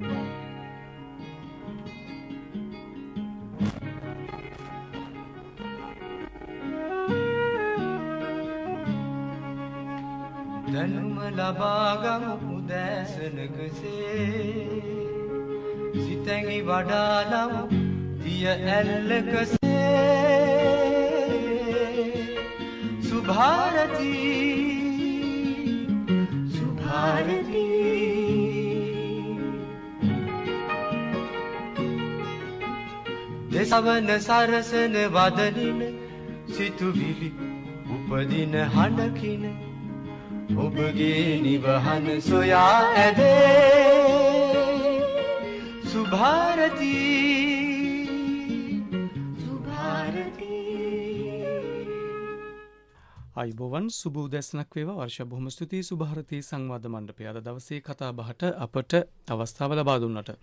දැනුම ලබාගමු උදෑසනකසේ සිතැඟි වඩාලම් දිය ඇල්ලකසේ සුභාරතිී සවන සරසන වදලින සිතුවිලි උපදින හඬකින ඔබගේ නිවහන සොයා ඇදේ සුභාරතී අයිබෝවන් සුබූ දැස්නක් වේවා වර්ෂ බොහොම ස්තුතියි සුභාරතී සංවාධ මණ්ඩපය අද දවසේ කතා බහට අපට අවස්ථාව ලබා දුන්නට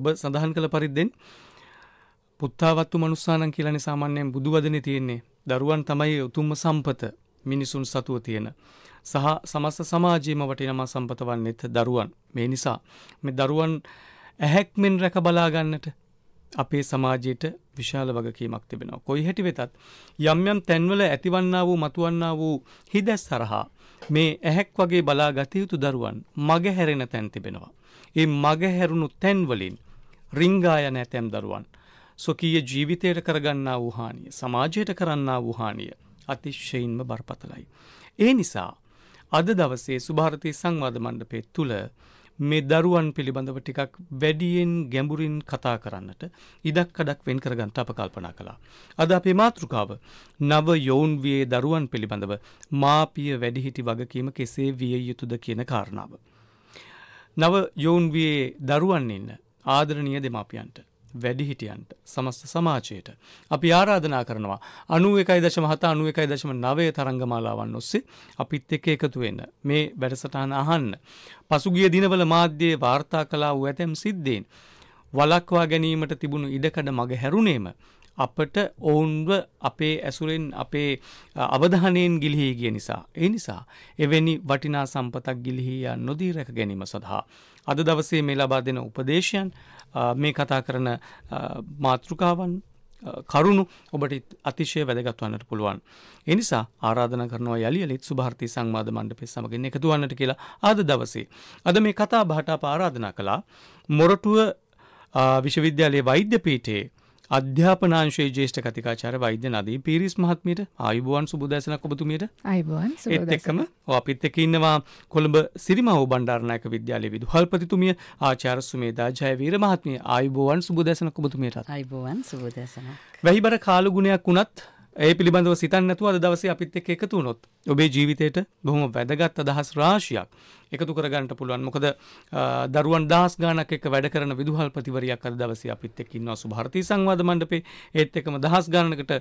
ඔබ සඳහන් කළ පරිද්දෙන් පුත්තාවත්තු මනුස්සානන් කියලන සාමාන්‍යයෙන් බුදුවදන තියෙන්නේ දරුවන් තමයි උතුම්ම සම්පත මිනිසුන් සතුව තියෙන. සහ සමස්ත සමාජයේම වටිනම සම්පත වන්නේත් දරුවන්. මේ නිසා මේ දරුවන් ඇහැක්මෙන් රැක බලා ගන්නට අපේ සමාජයට විශාල වගකීමක් තිබෙනවා. කොයි හැටි වෙතත් යම් යම් තැන්වල ඇතිවන්නා වූ මතුවන්නා වූ හිදැස් සරහා මේ ඇහැක් වගේ බලා ගත යුතු දරුවන් මග හැරෙන තැන් තිබෙනවා. ඒ මග හැරුණු තැන්වලින් රිංගා යන ඇතැම් දරුවන් ස්වකීය ජීවිතයට කරගන්නා වූහානිය සමාජයට කරන්නා වූහානිය අතිශ්‍යයින්ම බරපතලයි. ඒ නිසා අද දවසේ සුභාරතය සංවාධ මණ්ඩපේ තුළ මේ දරුවන් පිළිබඳව ටිකක් වැඩියෙන් ගැඹුරින් කතා කරන්නට ඉඩක් අඩක් වෙන් කරගන්න අප කල්පනා කළා. අද අපේ මාතෘකාව නව යෝන්වියේ දරුවන් පිළිබඳව මාපිය වැඩිහිටි වගකීම කෙසේ විය යුතුද කියන කාරණාව. නව යෝන්වියේ දරුවන් ඉන්න ආදරණීය දෙමාපියන්ට වැඩිහිටියන්ට සමස්ත සමාජයට. අපි ආරාධනා කරනවා අනුව එකයි දශම හත අනුව එකයි දශම නවය තරංගමාලාවන් ඔස්සේ අපිත් එක්ක එකතුවෙන්න මේ වැඩසටහන අහන්න. පසුගිය දිනවල මාධ්‍යයේ වාර්තා කලා වූ ඇතැම් සිද්ධීන්. වලක්වා ගැනීමට තිබුණු ඉඩකඩ මග හැරුණේම අපට ඔවුන්ව අපේ ඇසුරෙන් අපේ අවධානයෙන් ගිලිහි ගිය නිසා. ඒ නිසා එවැනි වටිනා සම්පතක් ගිලිහි යන්න නොදී රැක ගැනීම සඳහා අද දවසේ මේ ලබා දෙන උපදේශයන් මේ කතා කරන මාතෘකාවන් කරුණු ඔබට අතිශය වැදගත් වන්නට පුළුවන්. එනිසා ආරාධන කරනවා යළි යළිත් සුභාර්ථී සංවාද මණ්ඩපය සමගින් එකතු වන්නට කියලා ආද දවසේ. අද මේ කතා බහට අප ආරාධනා කළා මොරටුව විශ්වවිද්‍යාලයේ වෛද්‍ය පීඨයේ අධ්‍යාපනාංශයේ ජේෂ්ඨ කතිකාචාර්ය වෛද්‍ය නදී පීරිස් මහත්මියට ආයුබෝවන් සුබ දැසනක් ඔබතුමියට ආයුබෝවන් සුබ දැසනක් එක්කම අපිත් එක්ක ඉන්නවා කොළඹ සිරිමාවෝ බණ්ඩාරනායක විද්‍යාලයේ විදුහල්පතිතුමිය ආචාර්ය සුමේදා ජයවීර මහත්මිය ආයුබෝවන් සුබ දැසනක් ඔබතුමියටත් ආයුබෝවන් සුබ දැසනක් වැහිබර කාල ගුණයක් වුණත් ඒ පිළිබඳව සිතන්න නැතුව අද දවසේ අපිත් එක්ක එකතු වුණොත් ඔබේ ජීවිතයට බොහොම වැදගත් අදහස් රාශියක් එකතු කරගන්නට පුළුවන් මොකද දරුවන් දහස් ගානක් එක්ක වැඩ කරන විදුහල්පතිවරයක් අද දවසේ අපිත් එක්ක ඉන්නවා සුභාරතී සංවාද මණ්ඩපේ ඒත් එක්කම දහස් ගානකට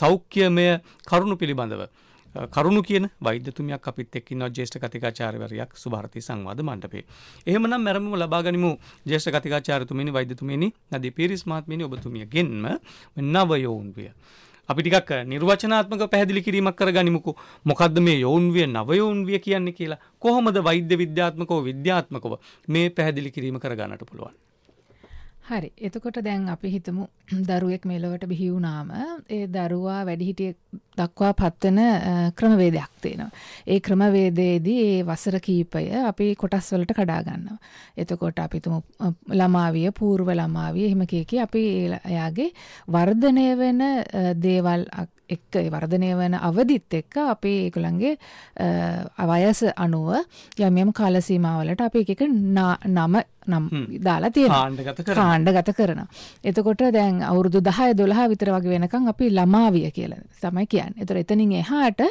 සෞඛ්‍යමය කරුණු පිළිබඳව කරුණු කියන වෛද්‍යතුමයක් අපිත් එක්කින්න ජේෂ්ඨ කතිකාචාර්යවරයක් සුභාරතී සංවාද මණ්ඩපේ. එහෙමනම් මැරමුව ලබා ගනිමු ජේෂ්ඨ කතිකාචාර්යතුමනි වෛද්‍යතුමනි නදී පීරිස් මහත්මියනි ඔබතුමියගෙන්ම නව යෝන්විය. අපි ටිකක් නිර්වචනාත්මක පැහැදිලි කිරීමක් කරගනිමුකෝ. මොකද්ද මේ යෝන්විය නවයෝන්විය කියන්නේ කියලා. කොහොමද වෛද්‍ය විද්‍යාත්මකව විද්‍යාත්මකව මේ පැහැදිලි කිරීම කරගන්නට පුළුවන්? හරි එතකොට දැන් අපි හිතමු දරුවෙක් මෙලොවට බිහිවුනාම ඒ දරුවා වැඩිහිටිය දක්වා පත්වන ක්‍රමවේදයක් තියෙනවා. ඒ ක්‍රමවේදයේදී ඒ වසර කීපය අපි කොටස් වලට කඩා ගන්නවා. එතකොට අපි තුමු ළමාවිය, పూర్ව ළමාවිය එහෙම කිය කී අපි එයාගේ වර්ධනය වෙන දේවල් එක්ක වර්ධනය වන අවදිත් එක්ක අපේ ඒකුළන්ගේ අවයස අනුව යමයම් කාලසීමාවලට අප එක නම නම් දාලා තිය කාණ්ඩ ගත කරන. එතකොට දැන් අවුරුදු දහය දොළහා විතර වගේ වෙනකං අපි ළමාවිය කියල සමයි කියන්න එතර එතනින් එහාට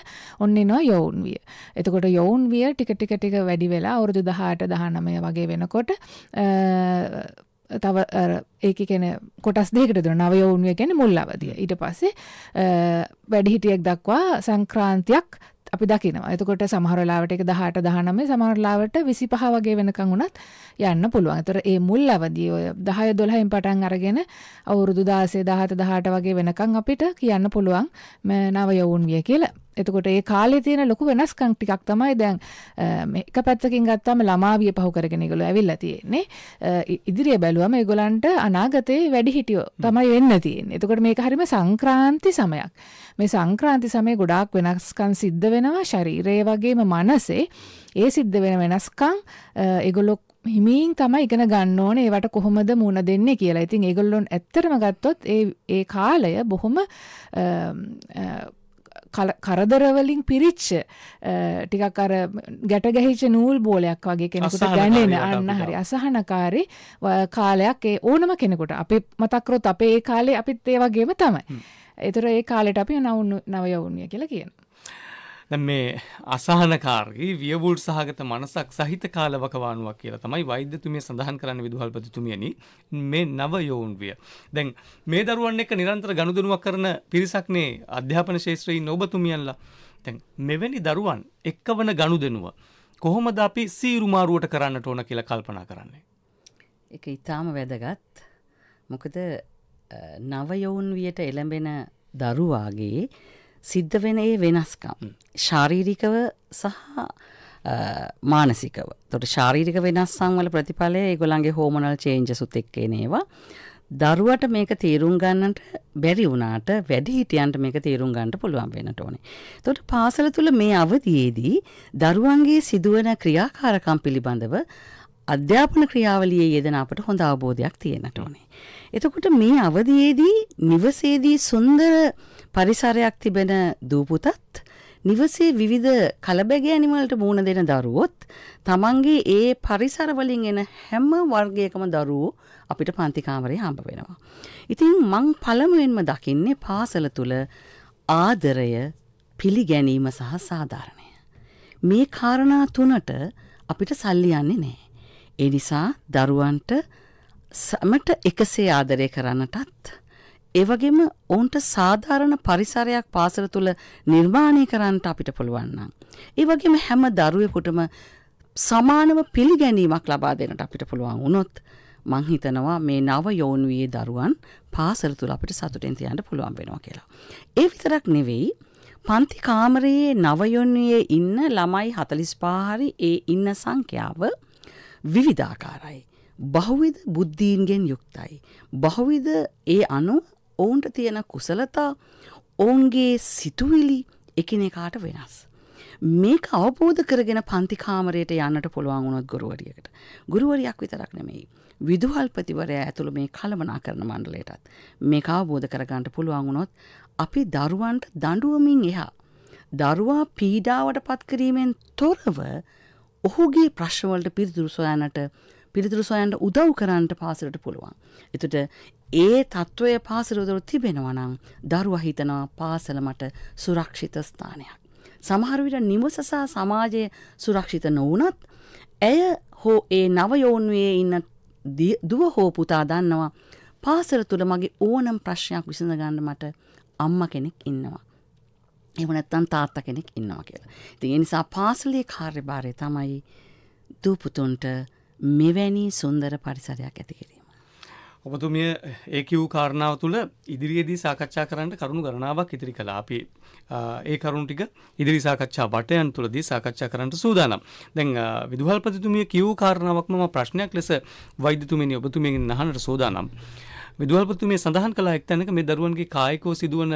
ඔන්න නො යොවුන් විය. එතකොට යොවුන් විය ටික ටික ටික වැඩි වෙලා අවුරුදු දහට දහනමය වගේ වෙනකොට තව ඒක කෙන කොටස් දෙකට දුන නවයවුන්ය ගැන මුල් අවදිය ඊට පස්සේ වැඩිහිටියෙක් දක්වා සංක්‍රාන්තියක් අපි දකිනවා එතකොට සමහරලාවට එක දහට දහනමේ සමහරලාවට විසි පහ වගේ වෙනකං වුණත් යන්න පුළුවන් තොර ඒ මුල් අවදී ඔය දහය දොළහයින් පටන් අරගෙන අවුරුදු දාසේ දහත දහට වගේ වෙනකං අපිට කියන්න පුළුවන් නව යවුන් විය කියලා එතකොට ඒ කාලේ තියෙන ලොකු වෙනස්කම් ටිකක් තමයි දැන් එක පැත්තකින් ගත්තාම ළමාවිය පහු කරගෙන ඒගොල්ලෝ ඇවිල්ලා තියෙන්නේ. ඉදිරිය බැලුවම ඒගොල්ලන්ට අනාගතේ වැඩි හිටියෝ තමයි වෙන්න තියෙන්නේ. එතකොට මේක හරීම සංක්‍රාන්ති සමයක්. මේ සංක්‍රාන්ති සමයේ ගොඩාක් වෙනස්කම් සිද්ධ වෙනවා ශරීරයේ වගේම මනසේ. ඒ සිද්ධ වෙන වෙනස්කම් ඒගොල්ලෝ හිමීන් තමයි ඉගෙන ගන්න ඕනේ ඒවට කොහොමද මුණ දෙන්නේ කියලා. ඉතින් ඒගොල්ලොන් ඇත්තටම ගත්තොත් ඒ ඒ කාලය බොහොම කරදරවලින් පිරිච්ච ටිකක් අර ගැට ගැහිච්ච නූල් බෝලයක් වගේ කෙනෙකුට ගැනෙන අන්න හරි අසහනකාරී කාලයක් ඒ ඕනම කෙනෙකුට අපි මතක්කරොත් අපේ ඒ කාලේ අපිත් ඒ වගේම තමයි. ඒතර ඒ කාලෙට අපි නවුන් නවයවුන්ය කියලා කියනවා. දැන් මේ අසහනකාරී වියවුල් සහගත මනසක් සහිත කාලවකවානුවක් කියලා තමයි වෛද්‍යතුමිය සඳහන් කරන්න විදුහල්පතිතුමියනි මේ නව යෝන්විය. දැන් මේ දරුවන් එක්ක නිරන්තර ගනුදෙනුවක් කරන පිරිසක්නේ අධ්‍යාපන ශාස්ත්‍රයේ ඔබතුමියන්ලා. දැන් මෙවැනි දරුවන් එක්කවන ගනුදෙනුව කොහොමද අපි සීරුමාරුවට කරන්නට ඕන කියලා කල්පනා කරන්නේ? ඒක ඊටාම වැදගත්. මොකද නව යෝන්වියට එළඹෙන දරුවාගේ සිද්ධ වෙන ඒ වෙනස්කම් ශාරීරිකව සහ මානසිකව තොට ශාරීරික වෙනස්සම් වල ප්‍රතිඵලය ඒගොලන්ගේ හෝමනල් චේන්ජසුත් එක්කේ නේවා දරුවට මේක තේරුම් ගන්නට බැරි වුණාට වැඩි හිටියන්ට මේක තේරුම් ගන්නට පුළුවන් වෙනට ඕනේ. එතකොට පාසල තුල මේ අවධියේදී දරුවන්ගේ සිදුවන ක්‍රියාකාරකම් පිළිබඳව අධ්‍යාපන ක්‍රියාවලියේ යෙදෙන අපට හොඳ අවබෝධයක් තියෙනට ඕනේ. එතකොට මේ අවධියේදී නිවසේදී සුන්දර පරිසරයක් තිබෙන දූපුතත් නිවසේ විවිධ කලබැගෑනිවලට මුහුණ දෙන දරුවොත් තමන්ගේ ඒ පරිසරවලින් එන හැම වර්ගයකම දරුවෝ අපිට පන්තිකාමරේ හම්බ වෙනවා. ඉතින් මං පළමුවෙන්ම දකින්නේ පාසල තුළ ආදරය පිළිගැනීම සහ සාධාරණය. මේ කාරණා තුනට අපිට සල්ලි යන්නේ නෑ. ඒ නිසා දරුවන්ට සමට එකසේ ආදරය කරන්නටත් ඒවගේම ඔවුන්ට සාධාරණ පරිසරයක් පාසල තුළ නිර්මාණය කරන්නට අපිට පුළුවන්නම්. ඒවගේම හැම දරුවෙකුටම සමානව පිළිගැනීමක් ලබා දෙනට අපිට පුළුවන් වුණොත් මං හිතනවා මේ නව යෝනුවේ දරුවන් පාසල තුළ අපිට සතුටෙන් තියන්න පුළුවන් වෙනවා කියලා. ඒ විතරක් නෙවෙයි පන්ති කාමරයේ නවයොන්වයේ ඉන්න ළමයි 45 හරි ඒ ඉන්න සංඛ්‍යාව විවිධාකාරයි. බහුවිධ බුද්ධීන්ගෙන් යුක්තයි. බහුවිධ ඒ අනුව ඔවුන්ට තියෙන කුසලතා ඔවුන්ගේ සිතුවිලි එකිනෙකාට වෙනස්. මේක අවබෝධ කරගෙන පන්ති කාමරයට යන්නට පුළුවන් වුණොත් ගුරුවරියකට. ගුරුවරියක් විතරක් නෙමෙයි. විදුහල්පතිවරයා ඇතුළු මේ කළමනා කරන මණ්ඩලයටත් මේක අවබෝධ කරගන්න පුළුවන් වුණොත් අපි දරුවන්ට දඬුවමින් එහා දරුවා පීඩාවට පත් කිරීමෙන් තොරව ඔහුගේ ප්‍රශ්නවලට පිළිතුරු සොයන්නට පිළිතුරු සොයන්ට උදව් කරන්නට පාසලට පුළුවන්. එතට ඒ තත්ත්වය පාසලවල තිබෙනවා නම් දරුවා හිතනවා පාසල මට සුරක්ෂිත ස්ථානයක්. සමහර විට නිවස සහ සමාජය සුරක්ෂිත නොවුනත් ඇය හෝ ඒ නව යෝන්ුවේ ඉන්න දුව හෝ පුතා දන්නවා පාසල තුළ මගේ ඕනම් ප්‍රශ්නයක් විසඳ ගන්න මට අම්මා කෙනෙක් ඉන්නවා. එහෙම නැත්නම් තාත්තා කෙනෙක් ඉන්නවා කියලා. ඉතින් ඒ නිසා පාසලේ කාර්යභාරය තමයි දූ පුතුන්ට මෙවැනි සුන්දර පරිසරයක් ඇති කිරීම. ඔබතුමිය ඒ කිව් කාරණාව තුළ ඉදිරියේදී සාකච්ඡා කරන්න කරුණු ගණනාවක් ඉදිරි කළා. අපි ඒ කරුණු ටික ඉදිරි සාකච්ඡා වටයන් තුළදී සාකච්ඡා කරන්න සූදානම්. දැන් විදුහල්පතිතුමිය කිව් කාරණාවක්ම මම ප්‍රශ්නයක් ලෙස වෛද්‍යතුමනි ඔබතුමියගෙන් අහන්නට සූදානම්. විදුවල්පතු මේ සඳහන් කලා එක් තැනක මේ දරුවන්ගේ කායිකෝ සිදුවන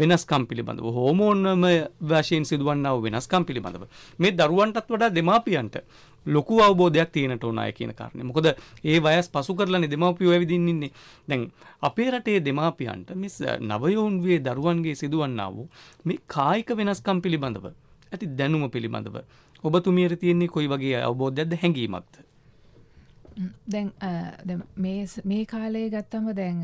වෙනස්කම් පිළිබඳව හෝමෝන්නම වශයෙන් සිදුවන්නාව වෙනස්කම් පිළිබඳව මේ දරුවන්ටත් වඩා දෙමාපියන්ට ලොකු අවබෝධයක් තියෙනට ඕනාය කියන කාරණය මොකද ඒ වයස් පසු කරලන්නේ දෙමාපියෝ ඇවිදින්නේ දැන් අපේ රටේ දෙමාපියන්ට මිස් නවයෝන්වේ දරුවන්ගේ සිදුවන්නා වූ මේ කායික වෙනස්කම් පිළිබඳව ඇති දැනුම පිළිබඳව ඔබතුමියට තියෙන්නේ කොයි වගේ අවබෝධයක්ද හැඟීමක්ද දැන් මේ කාලේ ගත්තම දැන්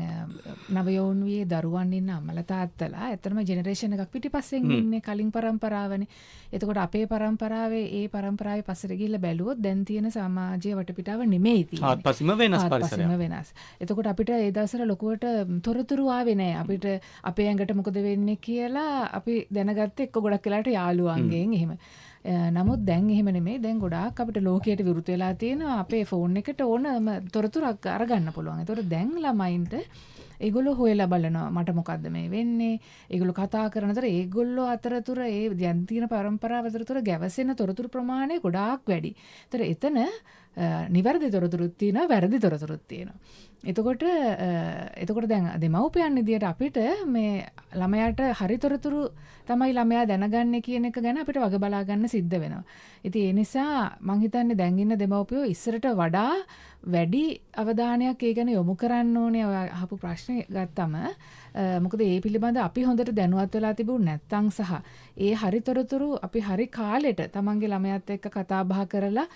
නවයෝන්වේ දරුවන්න්න අමලතාත්තලා ඇතරම ජෙනරේෂණ එකක් පිටි පස්සෙන් ඉන්න කලින් පරම්පරාවන එතකොට අපේ පරම්පරාවේ ඒ පරම්පරාව පසරගිල්ල බැලුවොත් දැන් තියෙන සමාජය වටපිටාව නෙමෙයිති පසිම වෙනස් පරිසම වෙනස් එතකොට අපිට ඒදසර ලොකුවට තොරතුරුවාවෙනෑ අපිට අපේ ඇඟට මොකද වෙන්න කියලා අපි දැනගත්ත එක්ක ගොඩක් කලාට යාළුවන්ගෙන් එහෙම නමුත් දැන් එහෙම නෙමෙයි දැන් ගොඩාක් අපිට ලෝකයට විරුද්ධ වෙලා තියෙනවා අපේ ෆෝන් එකට ඕනම තොරතුරක් අරගන්න පුළුවන්. ඒතකොට දැන් ළමයින්ට ඒගොල්ලෝ හොයලා බලනවා මට මොකද්ද මේ වෙන්නේ ඒගොල්ලෝ කතා කරනතර ඒගොල්ලෝ අතරතුර ඒ දැන් තියෙන પરම්පරාව අතරතුර ගැවසෙන තොරතුරු ප්‍රමාණය ගොඩාක් වැඩි. ඒතර එතන නිවැරදි තොරතුරුත් තියෙනවා වැරදි තොරතුරුත් තියෙනවා. එතකොට එතකොට දැන් දෙමව්පියන් විදියට අපිට මේ ළමයාට හරි තොරතුරු තමයි ළමයා දැනගන්නේ කියන එක ගැන අපිට වග බලා ගන්න සිද්ධ වෙනවා. ඉතින් ඒ නිසා මං හිතන්නේ දැන් ඉන්න දෙමව්පියෝ ඉස්සරට වඩා වැඩි අවධානයක් ඒ ගැන යොමු කරන්න ඕනේ අහපු ප්‍රශ්න ගත්තම මොකද ඒ පිළිබඳ අපි හොඳට දැනුවත් වෙලා තිබු නැත්තං සහ ඒ හරිතොරතුරු අපි හරි කාලෙට තමන්ගේ ළමයත් එක්ක කතාබහ කරලා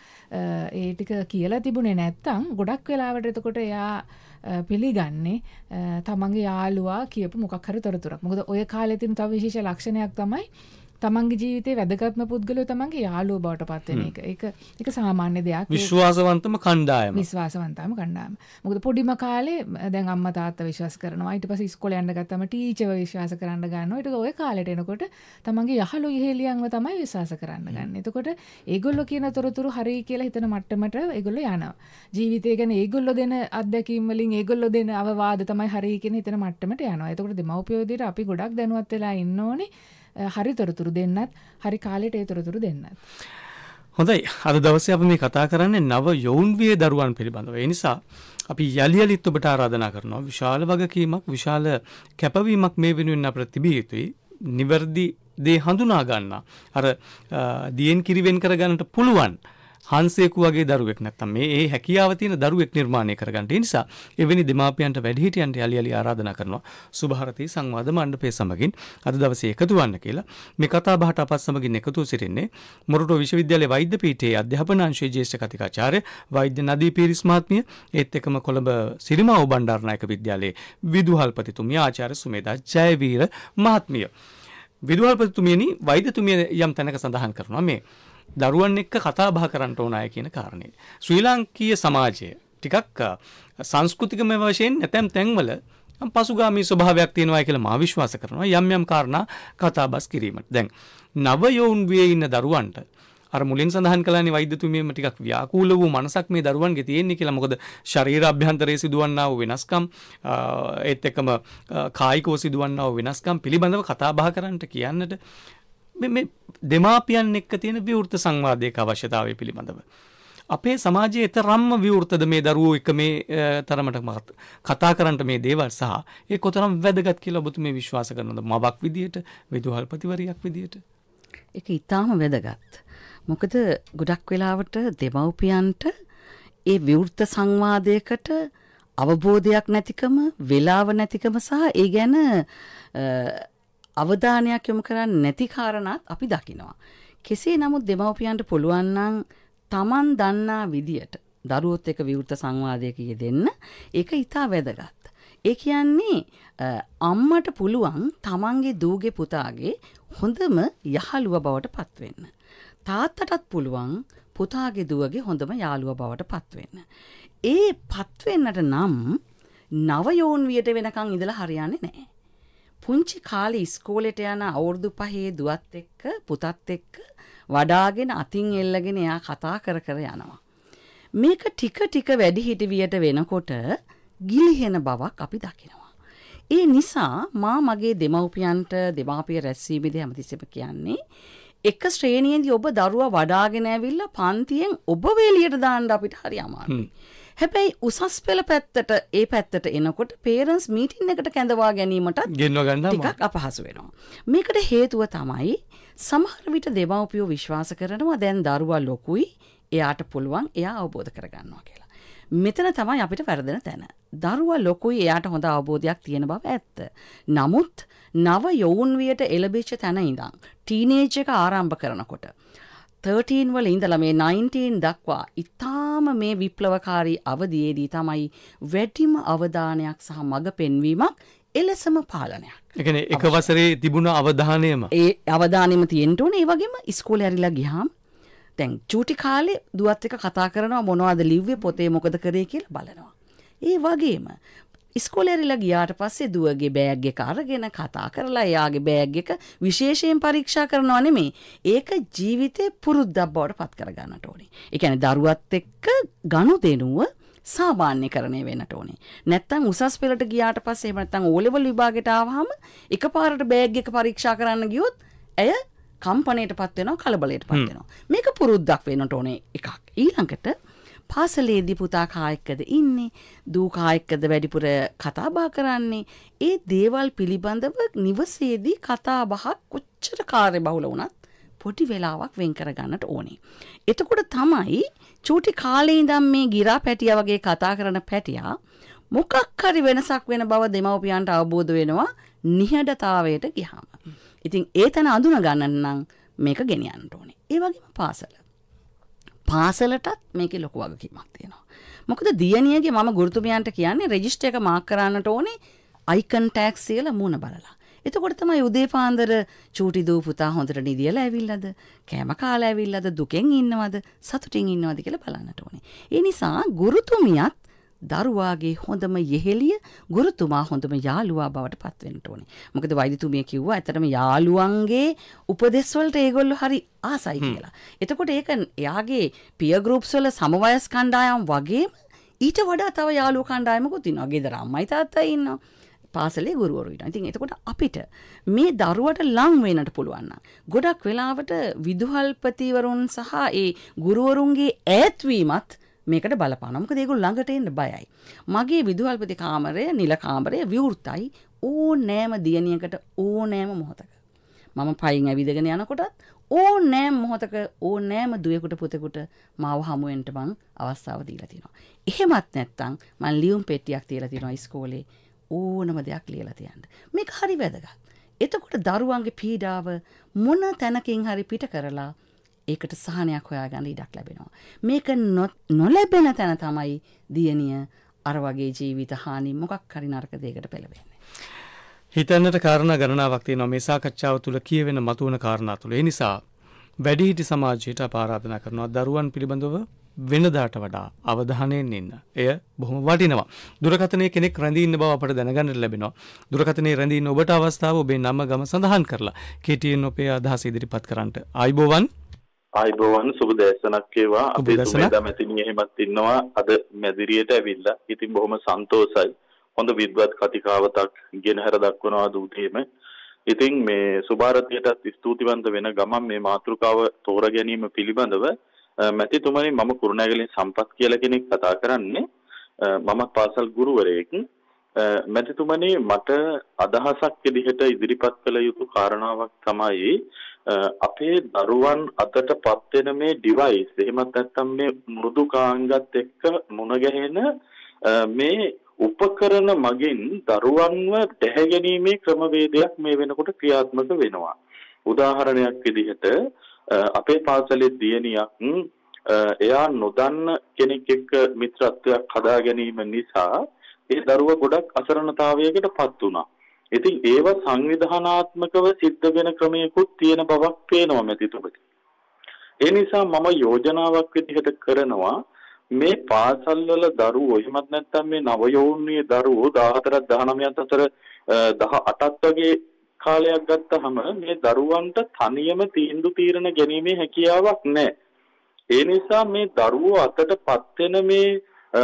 ඒ ටික කියලා තිබුණේ නැත්තං ගොඩක් වෙලාවට එතකොට එයා පිළිගන්නේ තමන්ගේ යාළුවා කියපු මොකක් හරි තොරතුරක් මොකද ඔය කාලෙතින් තව විශේෂ ලක්ෂණයක් තමයි තමන්ගේ ජීවිතේ වැදගත්ම පුද්ගලය තමන්ගේ යාළුවෝ බවට පත්වෙන එක. ඒක ඒක සාමාන්‍ය දෙයක්. විශ්වාසවන්තම කණ්ඩායම. විශ්වාසවන්තම කණ්ඩායම. මොකද පොඩිම කාලේ දැන් අම්මා තාත්තා විශ්වාස කරනවා. ඊට පස්සේ ඉස්කෝලේ යන්න ගත්තම ටීචර්ව විශ්වාස කරන්න ගන්නවා. ඊට ඔය කාලෙට එනකොට තමන්ගේ යහළු ඉහෙලියන්ව තමයි විශ්වාස කරන්න ගන්න. එතකොට ඒගොල්ලෝ කියන තොරතුරු හරි කියලා හිතන මට්ටමට ඒගොල්ලෝ යනවා. ජීවිතය ගැන ඒගොල්ලෝ දෙන අත්දැකීම් වලින් ඒගොල්ලෝ දෙන අවවාද තමයි හරි කියන හිතන මට්ටමට යනවා. එතකොට දෙමව්පියෝ විදිහට අපි ගොඩක් දැනුවත් වෙලා ඉන්න ඕනේ. හරි තොරතුරු දෙන්නත් හරි කාලෙට ඒ තොරතුරු දෙන්නත්. හොඳයි අද දවසේ අපි මේ කතා කරන්නේ නව යොවුන්විය දරුවන් පිළිබඳව. ඒ නිසා අපි යලි යලිත් ඔබට ආරාධනා කරනවා විශාල වගකීමක් විශාල කැපවීමක් මේ වෙනුවෙන් අපට තිබිය යුතුයි. නිවර්දි දේ හඳුනා ගන්න. අර දියෙන් කිරිවෙන් කරගන්නට පුළුවන්. හංසයෙකු වගේ දරුවෙක් නැත්තම් මේ ඒ හැකියාව තියෙන දරුවෙක් නිර්මාණය කරගන්න. ඒ නිසා එවැනි දෙමාපියන්ට වැඩිහිටියන්ට යලි යලි ආරාධනා කරනවා සුභාරතී සංවාද මණ්ඩපය සමගින් අද දවසේ එකතු වන්න කියලා. මේ කතා බහට අපත් සමගින් එකතු සිටින්නේ මොරටුව විශ්වවිද්‍යාලයේ වෛද්‍ය පීඨයේ අධ්‍යාපන අංශයේ ජ්‍යෙෂ්ඨ කතිකාචාර්ය වෛද්‍ය නදී පීරිස් මහත්මිය ඒත් එකම කොළඹ සිරිමා ඕබණ්ඩාරනායක විද්‍යාලයේ විදුහල්පතිතුමිය ආචාර්ය සුමේදා ජයවීර මහත්මිය. විදුහල්පතිතුමියනි වෛද්‍යතුමිය යම් තැනක සඳහන් කරනවා මේ දරුවන් එක්ක කතා බහ කරන්න ඕන අය කියන කාරණේ. ශ්‍රී ලාංකීය සමාජය ටිකක් සංස්කෘතිකමය වශයෙන් නැතම් තැන්වල පසුගාමී ස්වභාවයක් තියෙනවා කියලා මා විශ්වාස කරනවා යම් යම් කාරණා කතාබස් කිරීමට. දැන් නව යෝන් වියේ ඉන්න දරුවන්ට අර මුලින් සඳහන් කළානේ වෛද්‍යතුමියම ටිකක් ව්‍යාකූල වූ මනසක් මේ දරුවන්ගේ තියෙන්නේ කියලා. මොකද ශරීර අභ්‍යන්තරයේ සිදුවන්නා වූ වෙනස්කම් ඒත් එක්කම කායිකව සිදුවන්නා වූ වෙනස්කම් පිළිබඳව කතා බහ කරන්නට කියන්නට මේ දෙමාපියන් එක්ක තියෙන විවෘත සංවාදයක අවශ්‍යතාවය පිළිබඳව. අපේ සමාජයේ එතරම්ම විවෘතද මේ දරුවෝ එක මේ තරමට කතා කරන්නට මේ දේවල් සහ ඒ කොතරම් වැදගත් කියලා ඔබතුමී විශ්වාස කරනවද මවක් විදියට විදුහල්පතිවරියක් විදියට ඒක ඊටාම වැදගත් මොකද ගොඩක් වෙලාවට දෙමව්පියන්ට ඒ විවෘත සංවාදයකට අවබෝධයක් නැතිකම වෙලාව නැතිකම සහ ඒ ගැන අවධානයක් යොමු කරන්නේ නැති කාරණාත් අපි දකිනවා. කෙසේ නමුත් දෙමව්පියන්ට පුළුවන් නම් Taman දන්නා විදියට දරුවොත් එක විවෘත සංවාදයක යෙදෙන්න ඒක ඊටා වැදගත්. ඒ කියන්නේ අම්මට පුළුවන් තමන්ගේ දූගේ පුතාගේ හොඳම යහළුව බවට පත්වෙන්න. තාත්තටත් පුළුවන් පුතාගේ දුවගේ හොඳම යාළුව බවට පත්වෙන්න. ඒ පත්වෙන්නට නම් නව යෝන්වියට වෙනකන් ඉඳලා හරියන්නේ නැහැ. පුංචි කාලේ ඉස්කෝලේට යන අවුරුදු පහේ දුවත් එක්ක පුතත් එක්ක වඩාගෙන අතින් එල්ලගෙන එයා කතා කර කර යනවා. මේක ටික ටික වැඩි හිටවියට වෙනකොට ගිලිහෙන බවක් අපි දකිනවා. ඒ නිසා මා මගේ දෙමව්පියන්ට දෙමාපිය රැස්වීමේදී හැමතිස්සෙම කියන්නේ එක ශ්‍රේණියෙන්දී ඔබ දරුවා වඩාගෙන ඇවිල්ලා පන්තියෙන් ඔබ වේලියට දාන්න අපිට හරි අමාරුයි. හැබැයි උසස් පෙළ පැත්තට ඒ පැත්තට එනකොට පේරන්ස් මීටින් එකට කැඳවා ගැනීමට ගෙන්වගන්න ටිකක් අපහසු වෙනවා. මේකට හේතුව තමයි සමහර විට දෙමව්පියෝ විශ්වාස කරනවා දැන් දරුවා ලොකුයි එයාට පුළුවන් එයා අවබෝධ කරගන්නවා කියලා. මෙතන තමයි අපිට වැරදෙන තැන. දරුවා ලොකුයි එයාට හොඳ අවබෝධයක් තියෙන බව ඇත්ත. නමුත් නව යොවුන් වියට එළඹිච්ච තැන ඉඳන් ටීනේජ් එක ආරම්භ කරනකොට 13 වල ඉඳලා මේ 19 දක්වා ඉතාම මේ විප්ලවකාරී අවධියේදී තමයි වැඩිම අවධානයක් සහ මඟ පෙන්වීමක් එලෙසම පාලනයක්. එකන එක වසරේ තිබුණ අවධානයම ඒ අවධානයම තියෙන්ට ඕන ඒ වගේම ඉස්කෝල ඇරිලා ගිහාම් තැන් චූටි කාලේ දුවත් එක කතා කරනවා මොනවද ලිව්වේ පොතේ මොකද කරේ කියලා බලනවා. ඒ වගේම ඉස්කෝලේරිලා ගියාට පස්සේ දුවගේ බෑග් එක අරගෙන කතා කරලා එයාගේ බෑග් එක විශේෂයෙන් පරීක්ෂා කරනවා නෙමේ. ඒක ජීවිතේ පුරුද්දක් බවට පත් කර ගන්නට ඕනේ. ඒ කියන්නේ දරුවත් එක්ක ගනුදෙනුව සාමාන්‍යකරණය වෙන්නට ඕනේ. නැත්තම් උසස් පෙළට ගියාට පස්සේ එහෙම නැත්තම් O level විභාගයට ආවහම එකපාරට බෑග් එක පරීක්ෂා කරන්න ගියොත් ඇය කම්පණයටපත් වෙනවා කලබලයටපත් වෙනවා. මේක පුරුද්දක් වෙන්නට ඕනේ එකක්. ඊළඟට පාසලේදී පුතා කායකද ඉන්නේ දූ කායකද වැඩිපුර කතා බහ කරන්නේ ඒ දේවල් පිළිබඳව නිවසේදී කතා බහක් කොච්චර කාර්ය බහුල වුණත් පොඩි වෙලාවක් වෙන් කරගන්නට ඕනේ. එතකොට තමයි චූටි කාලේ ඉඳන් මේ ගිරා පැටියා වගේ කතා කරන පැටියා මොකක් හරි වෙනසක් වෙන බව දෙමව්පියන්ට අවබෝධ වෙනවා නිහඬතාවයට ගියාම. ඉතින් ඒතන අඳුන ගන්න නම් මේක ගෙනියන්න ඕනේ. ඒ වගේම පාසල පාසලටත් මේකේ ලොකු වගකීමක් තියෙනවා. මොකද දියණියගේ මම ගුරුතුමියන්ට කියන්නේ රෙජිස්ටර් එක මාක් කරන්නට ඕනේ අයි කන්ටැක්ට් සියලා මූණ බලලා. එතකොට තමයි උදේ පාන්දර චූටි දූ පුතා හොඳට නිදියලා ඇවිල්ලාද කෑම කාලා ඇවිල්ලාද දුකෙන් ඉන්නවද සතුටින් ඉන්නවද කියලා බලන්නට ඕනේ. ඒ නිසා ගුරුතුමියත් දරුවාගේ හොඳම යෙහෙළිය ගුරුතුමා හොඳම යාළුවා බවට පත් වෙන්න ඕනේ. මොකද වෛද්‍යතුමිය කිව්වා ඇත්තටම යාළුවන්ගේ උපදෙස් වලට ඒගොල්ලෝ හරි ආසයි කියලා. එතකොට ඒක එයාගේ පියර් ගෲප්ස් වල සමවයස් කණ්ඩායම් වගේම ඊට වඩා තව යාළුවෝ කණ්ඩායමකුත් ඉන්නවා. ගෙදර අම්මයි තාත්තයි ඉන්නවා. පාසලේ ගුරුවරු ඉන්නවා. ඉතින් එතකොට අපිට මේ දරුවට ලං වෙන්නට පුළුවන් ගොඩක් වෙලාවට විදුහල්පතිවරුන් සහ ඒ ගුරුවරුන්ගේ ඈත්වීමත් මේකට බලපානමක දෙකුල් ළඟට එන්න බයයි. මගේ විදුහල්පති කාමරය නිල කාමරය විවෘතයි ඕ නෑම දියනියකට ඕ නෑම මොහොතක. මම පයින් ඇවිදගෙන යනකොටත් ඕ නෑම් මොහොතක ඕ නෑම දුවෙකුට පුතෙකුට මාව හමුවෙන්ට බං අවස්සාාව දීලා තිනවා. එහෙමත් නැත්තං මන් ලියුම් පෙටියක් තියලා තිනවා ඉස්කෝලේ ඕනම දෙයක් ලියලා තියන්ට. මේක හරි වැදගත්. එතකොට දරුවන්ගේ පීඩාව මොන තැනකින් හරි පිට කරලා ඒකට සහනයක් හොයාගන්න ඉඩක් ලැබෙනවා. මේක නොලැබෙන තැන තමයි දියණිය අර වගේ ජීවිත හානි මොකක් හරි නරක දෙයකට පෙළඹෙන්නේ. හිතන්නට කාරණා ගණනාවක් තියෙනවා මේ සාකච්ඡාව තුළ කියවෙන මතුවන කාරණා තුළ. ඒ නිසා වැඩිහිටි සමාජයට ආරාධනා කරනවා දරුවන් පිළිබඳව වෙනදාට වඩා අවධානයෙන් ඉන්න. එය බොහොම වටිනවා. දුරකථනයේ කෙනෙක් රැඳී ඉන්න බව අපට දැනගන්නට ලැබෙනවා. දුරකථනයේ රැඳී ඉන්න ඔබට අවස්ථාව ඔබේ නම ගම සඳහන් කරලා KTN ඔබේ අදහස ඉදිරිපත් කරන්නට. ආයිබෝවන් ආයිබෝවන් සුබ දේශනක් වේවා අපේ සුමේදා මැතිණිය එහෙමත් ඉන්නවා අද මැදිරියට ඇවිල්ලා ඉතින් බොහොම සන්තෝසයි හොඳ විද්වත් කතිකාවතක් ගෙනහැර දක්වනවා දූතේම ඉතින් මේ සුභාරතියටත් ස්තුතිවන්ත වෙන ගමන් මේ මාතෘකාව තෝරා ගැනීම පිළිබඳව මැතිතුමනි මම කුරුණෑගලින් සම්පත් කියලා කෙනෙක් කතා කරන්නේ මමත් පාසල් ගුරුවරයෙක් මැතිතුමනි මට අදහසක් විදිහට ඉදිරිපත් කළ යුතු කාරණාවක් තමයි අපේ දරුවන් අතට පත් වෙන මේ ඩිවයිස් එහෙමත් නැත්නම් මේ මෘදුකාංගත් එක්ක මුණ ගැහෙන මේ උපකරණ මගින් දරුවන්ව දැහැ ගැනීමේ ක්‍රමවේදයක් මේ වෙනකොට ක්‍රියාත්මක වෙනවා උදාහරණයක් විදිහට අපේ පාසලේ දියණියක් එයා නොදන්න කෙනෙක් එක්ක මිත්‍රත්වයක් හදා ගැනීම නිසා ඒ දරුවා ගොඩක් අසරණතාවයකටපත් වුණා. ඉතින් ඒව සංවිධානාත්මකව සිද්ධ වෙන ක්‍රමයකුත් තියෙන බවක් පේනවා මෙතිතුමනි. ඒ නිසා මම යෝජනාවක් විදිහට කරනවා මේ පාසල් වල දරුවෝ එහෙමත් නැත්නම් මේ නව යෝනියේ දරුවෝ 14ක් 19ක් අතර 18ක් වගේ කාලයක් ගත්තහම මේ දරුවන්ට තනියම තීන්දුව తీරන ගැනීමේ හැකියාවක් නැහැ. ඒ නිසා මේ දරුවෝ අතටපත් වෙන මේ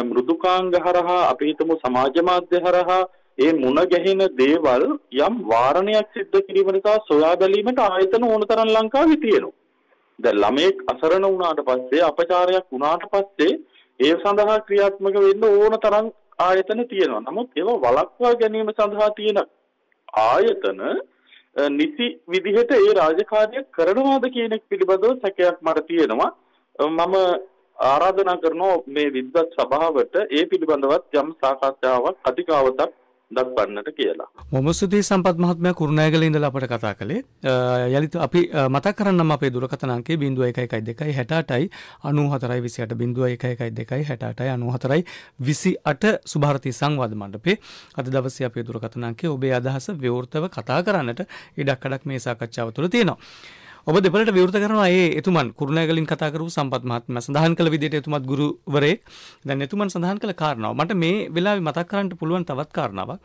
මෘදුකාංග හරහා අපි හිතමු සමාජ මාධ්‍ය හරහා ඒ මුණ ගැහෙන දේවල් යම් වාරණයක් සිද්ධ කිරීම නිසා සොයා බැලීමට ආයතන ඕන තරම් ලංකාවේ තියෙනවා. දැන් ළමයෙක් අසරණ වුණාට පස්සේ අපචාරයක් වුණාට පස්සේ ඒ සඳහා ක්‍රියාත්මක වෙන්න ඕන තරම් ආයතන තියෙනවා. නමුත් ඒවා වළක්වා ගැනීම සඳහා තියෙන ආයතන නිසි විදිහට ඒ රාජකාරිය කරනවාද කියන එක පිළිබඳව සැකයක් මට තියෙනවා. මම ආරාධනා කරනවා මේ විද්වත් සභාවට ඒ පිළිබඳවත් යම් සාකච්ඡාවක් අධිකාවතක් දක්වන්නට කියලා. මොම සුදී සම්පත් මහත්මයා කුරුණෑගල ඉඳලා අපට කතා කළේ. යලිත අපි මතක් කරන්නම් අපේ දුරකථන අංකය 0112 68යි 9428 0112 68යි 9428 සුභාරති සංවාද මණ්ඩපේ අද දවසේ අපේ දුරකථන අංකය ඔබේ අදහස විවෘතව කතා කරන්නට ඉඩක් අඩක් මේ සාකච්ඡාව තුළ තියෙනවා. ඔබ දෙපලට විවෘත කරනවා ඒ එතුමන් කුරුණෑගලින් කතා කරපු සම්පත් මහත්මයා සඳහන් කළ විදිහට එතුමත් ගුරුවරේ දැන් එතුමන් සඳහන් කළ කාරණාව මට මේ වෙලාවේ මතක් කරන්න පුළුවන් තවත් කාරණාවක්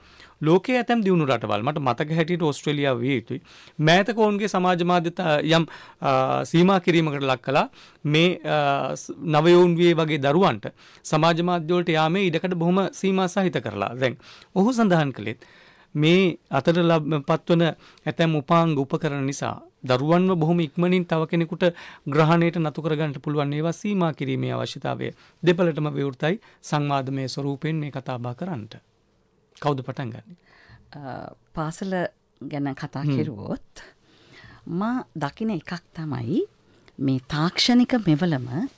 ලෝකයේ ඇතැම් දියුණු රටවල් මට මතක හැටියට ඕස්ට්‍රේලියාව විය යුතුයි මෑතක ඔවුන්ගේ සමාජ මාධ්‍ය යම් සීමා කිරීමකට ලක් කළා මේ නවයෝන්ගේ වගේ දරුවන්ට සමාජ මාධ්‍ය වලට යාමේ ඉඩකඩ බොහොම සීමා සහිත කරලා දැන් ඔහු සඳහන් කළේ මේ අතට පත්වන ඇතැම් උපාංග උපකරණ නිසා දරුවන්ව බොහොම ඉක්මනින් තව කෙනෙකුට ග්‍රහණයට නතු කරගන්නට පුළුවන් ඒවා සීමා කිරීමේ අවශ්‍යතාවය දෙපළටම විවෘතයි සංවාදමය ස්වරූපයෙන් මේ කතා බහ කරන්නට. කවුද පටන් ගන්න? පාසල ගැන කතා කෙරුවොත් මා දකින එකක් තමයි මේ තාක්ෂණික මෙවලම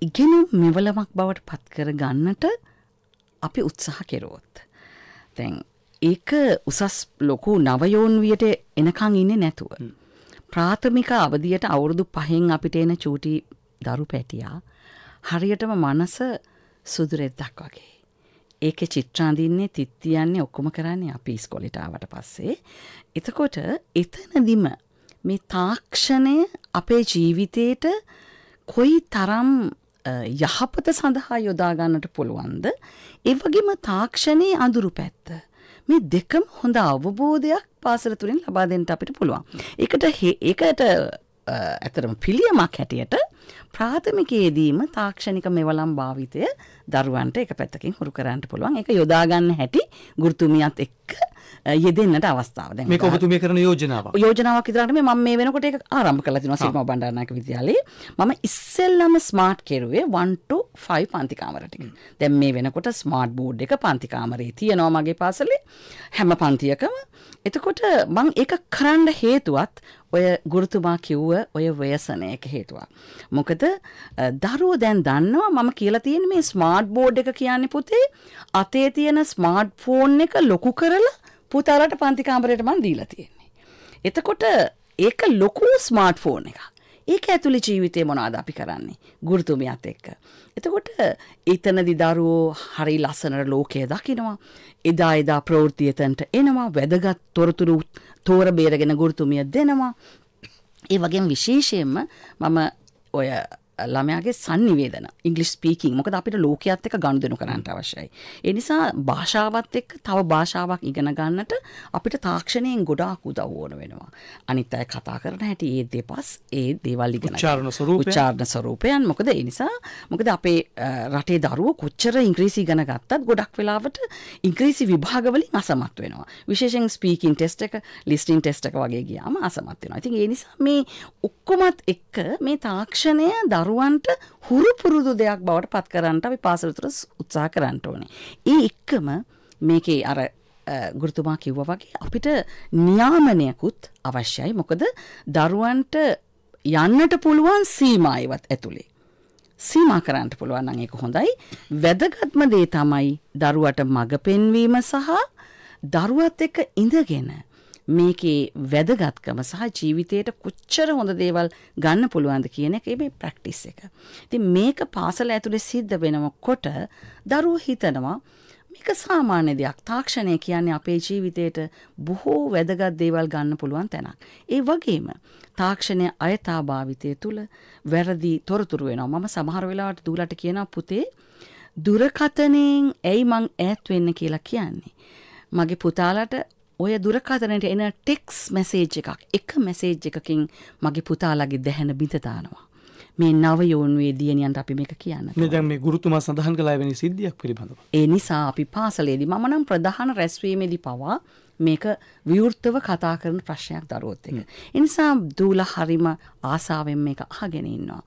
ඉගෙනුම් මෙවලමක් බවට පත් කර ගන්නට අපි උත්සාහ කෙරුවොත්. දැන් ඒක උසස් ලොකු නවයෝන්වියට එනකං ඉන්නේ නැතුව. ප්‍රාථමික අවදියට අවුරුදු පහෙන් අපිට එන චූටි දරු පැටියා හරියටම මනස සුදුරෙද්දක් වගේ. ඒක චිත්‍රාඳින්නේ තිත්තියන්නේ ඔක්කොම කරන්නේ අපි ඉස්කොලිටාවට පස්සේ. එතකොට එතනදිම මේ තාක්ෂණය අපේ ජීවිතයට කොයි තරම් යහපත සඳහා යොදාගන්නට පුළුවන්ද. එවගේම තාක්ෂණයේ අඳුරු පැත්ත. මේ දෙකම හොඳ අවබෝධයක් පාසල තුලින් ලබා දෙන්න අපිට පුළුවන්. ඒකට ඒකට ඇතරම පිළියමක් හැටියට ප්‍රාථමිකයේදීම තාක්ෂණික මෙවලම් භාවිතය දරුවන්ට එක පැත්තකින් හුරු කරන්නට පුළුවන්. ඒක යොදා ගන්න හැටි ගුරුතුමියත් එක්ක යෙදෙන්නට අවස්ථාව දැන් මේක ඔබතුමිය කරන යෝජනාවක් යෝජනාවක් විතරක් නෙමෙයි මම මේ වෙනකොට ඒක ආරම්භ කරලා තිනවා සිරිමා බණ්ඩාරනායක විද්‍යාලයේ මම ඉස්සෙල්ලම ස්මාර්ට් කෙරුවේ 1 to 5 පන්ති කාමර ටික දැන් මේ වෙනකොට ස්මාර්ට් බෝඩ් එක පන්ති කාමරේ තියෙනවා මගේ පාසලේ හැම පන්තියකම එතකොට මං ඒක කරන්න හේතුවත් ඔය ගුරුතුමා කිව්ව ඔය ව්‍යසනයක හේතුව. මොකද දරුවෝ දැන් දන්නවා මම කියලා තියෙන මේ ස්මාර්ට් බෝඩ් එක කියන්නේ පුතේ අතේ තියෙන ස්මාර්ට් ෆෝන් එක ලොකු කරලා පුතාලට පන්ති කාමරයට මන් දීලා තියෙන්නේ. එතකොට ඒක ලොකු ස්මාර්ට් ෆෝන් එකක්. ඒක ඇතුළේ ජීවිතේ මොනවද අපි කරන්නේ? ගුරුතුමියත් එක්ක. එතකොට එතනදි දරුවෝ හරි ලස්සනට ලෝකය දකිනවා. එදා එදා ප්‍රවෘත්ති එතනට එනවා. වැදගත් තොරතුරු තෝර බේරගෙන ගුරුතුමිය දෙනවා. ඒ වගේම විශේෂයෙන්ම මම ඔය ළමයාගේ sannivedana english speaking මොකද අපිට ලෝකයේත් එක්ක ගනුදෙනු කරන්න අවශ්‍යයි. ඒ නිසා භාෂාවත් එක්ක තව භාෂාවක් ඉගෙන ගන්නට අපිට තාක්ෂණයෙන් ගොඩාක් උදව් ඕන වෙනවා. අනිත් අය කතා කරන හැටි ඒ දෙපස් ඒ දේවල් ඉගෙන උච්චාරණ ස්වරූපය උච්චාරණ ස්වරූපයන් මොකද ඒ නිසා මොකද අපේ රටේ දරුවෝ කොච්චර ඉංග්‍රීසි ඉගෙන ගත්තත් ගොඩක් වෙලාවට ඉංග්‍රීසි විභාග වලින් අසමත් වෙනවා. විශේෂයෙන් speaking test එක listening test එක වගේ ගියාම අසමත් වෙනවා. ඉතින් ඒ නිසා මේ ඔක්කොමත් එක්ක මේ තාක්ෂණය දරුවෝ දරුවන්ට හුරු පුරුදු දෙයක් බවට පත් කරන්නට අපි පාසල තුර උත්සාහ කරන්න ඕනේ. ඒ එක්කම මේකේ අර ගුරුතුමා කිව්වා වගේ අපිට නියාමනයකුත් අවශ්‍යයි. මොකද දරුවන්ට යන්නට පුළුවන් සීමා ඒවත් ඇතුලේ. සීමා කරන්න පුළුවන් නම් ඒක හොඳයි. වැදගත්ම දේ තමයි දරුවට මඟ පෙන්වීම සහ දරුවත් එක්ක ඉඳගෙන මේකේ වැදගත්කම සහ ජීවිතයට කොච්චර හොඳ දේවල් ගන්න පුළුවන්ද කියන එක මේ ප්‍රැක්ටිස් එක. ඉතින් මේක පාසල ඇතුලේ සිද්ධ වෙනකොට දරුවෝ හිතනවා මේක සාමාන්‍ය දෙයක් තාක්ෂණය කියන්නේ අපේ ජීවිතයට බොහෝ වැදගත් දේවල් ගන්න පුළුවන් තැනක්. ඒ වගේම තාක්ෂණය අයථා භාවිතය තුළ වැරදි තොරතුරු වෙනවා. මම සමහර වෙලාවට දූලට කියනවා පුතේ දුරකතනෙන් ඇයි මං ඈත් වෙන්න කියලා කියන්නේ. මගේ පුතාලට ඔය දුරකථනයට එන ටෙක්ස් මැසේජ් එකක් එක මැසේජ් එකකින් මගේ පුතාලගේ දැහැන බිඳතානවා. මේ නව යෝන්ුවේ දියනියන්ට අපි මේක කියන්න මේ දැන් මේ ගුරුතුමා සඳහන් කළා වෙන සිද්ධියක් පිළිබඳව. ඒ නිසා අපි පාසලේදී මම නම් ප්‍රධාන රැස්වීමේදී පවා මේක විවෘතව කතා කරන ප්‍රශ්නයක් දරුවොත් එක. ඒ නිසා දූල හරිම ආසාවෙන් මේක අහගෙන ඉන්නවා.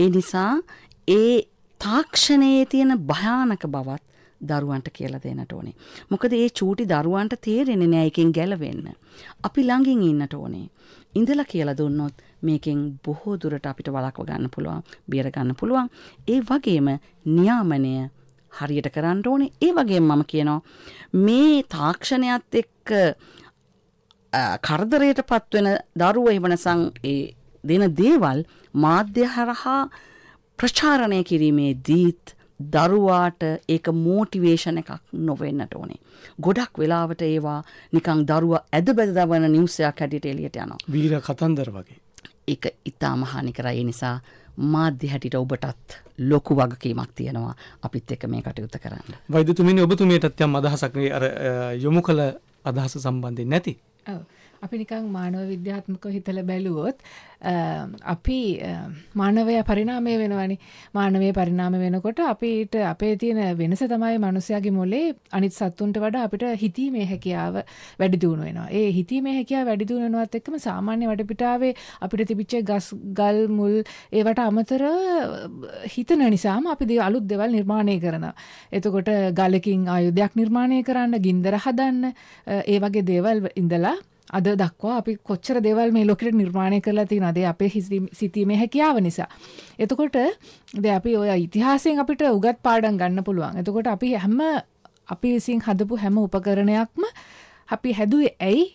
ඒ නිසා ඒ තාක්ෂණයේ තියෙන භයානක බවත් දරුවන්ට කියලා දෙන්නට ඕනේ. මොකද ඒ චූටි දරුවන්ට තේරෙන්නේ නැහැ එකෙන් ගැලවෙන්න. අපි ළඟින් ඉන්නට ඕනේ. ඉඳලා කියලා දුන්නොත් මේකෙන් බොහෝ දුරට අපිට වළක්ව ගන්න පුළුවන්, බේර ගන්න පුළුවන්. ඒ වගේම නියාමනය හරියට කරන්න ඕනේ. ඒ වගේම මම කියනවා මේ තාක්ෂණයත් එක්ක කරදරයටපත් වෙන දරුවෝ එහෙම නැසන් ඒ දෙන දේවල් මාධ්‍ය හරහා ප්‍රචාරණය කිරීමේදීත් දරුවාට ඒක මෝටිවේෂන් එකක් නොවෙන්නට ඕනේ. ගොඩක් වෙලාවට ඒවා නිකන් දරුවා ඇද බැද දවන නිවුසයක් හැටියට එළියට යනවා. වීර කතන්දර වගේ. ඒක ඉතාම හානිකරයි නිසා මාධ්‍ය හැටියට ඔබටත් ලොකු වගකීමක් තියෙනවා අපිත් එක්ක මේ කටයුතු කරන්න. වෛද්‍යතුමනි ඔබතුමියටත් යම් අදහසක් අර යොමු කළ අදහස සම්බන්ධයෙන් නැති. ඔව්. අපි නිකං මානව විද්‍යාත්මක හිතල බැලුවොත් අපි මානවය පරිනාමය වෙනවනි මානවය පරිනාම වෙනකොට අපිට අපේ තියෙන වෙනස තමයි මනුසයාගේ මොලේ අනිත් සත්තුන්ට වඩා අපිට හිතීමේ හැකියාව වැඩිදුණු වෙනවා ඒ හිතීමේ හැකියාව වැඩිදුණනවත් එක්කම සාමාන්‍ය වටපිටාවේ අපිට තිබිච්ච ගස් ගල් මුල් ඒවට අමතර හිතන නිසාම අපි දේ අලුත් දෙවල් නිර්මාණය කරන එතකොට ගලකින් ආයුධයක් නිර්මාණය කරන්න ගින්දර හදන්න ඒ වගේ දේවල් ඉඳලා අද දක්වා අපි කොච්චර දේවල් මේ ලොකට නිර්මාණය කරලා තියෙන අදේ අපේ සිතීමේ හැකියාව නිසා. එතකොට ද අපි ඔය ඉතිහාසයෙන් අපිට උගත් පාඩම් ගන්න පුළුවන්. එතකොට අපි හැම අපි විසින් හදපු හැම උපකරණයක්ම අපි හැදුවේ ඇයි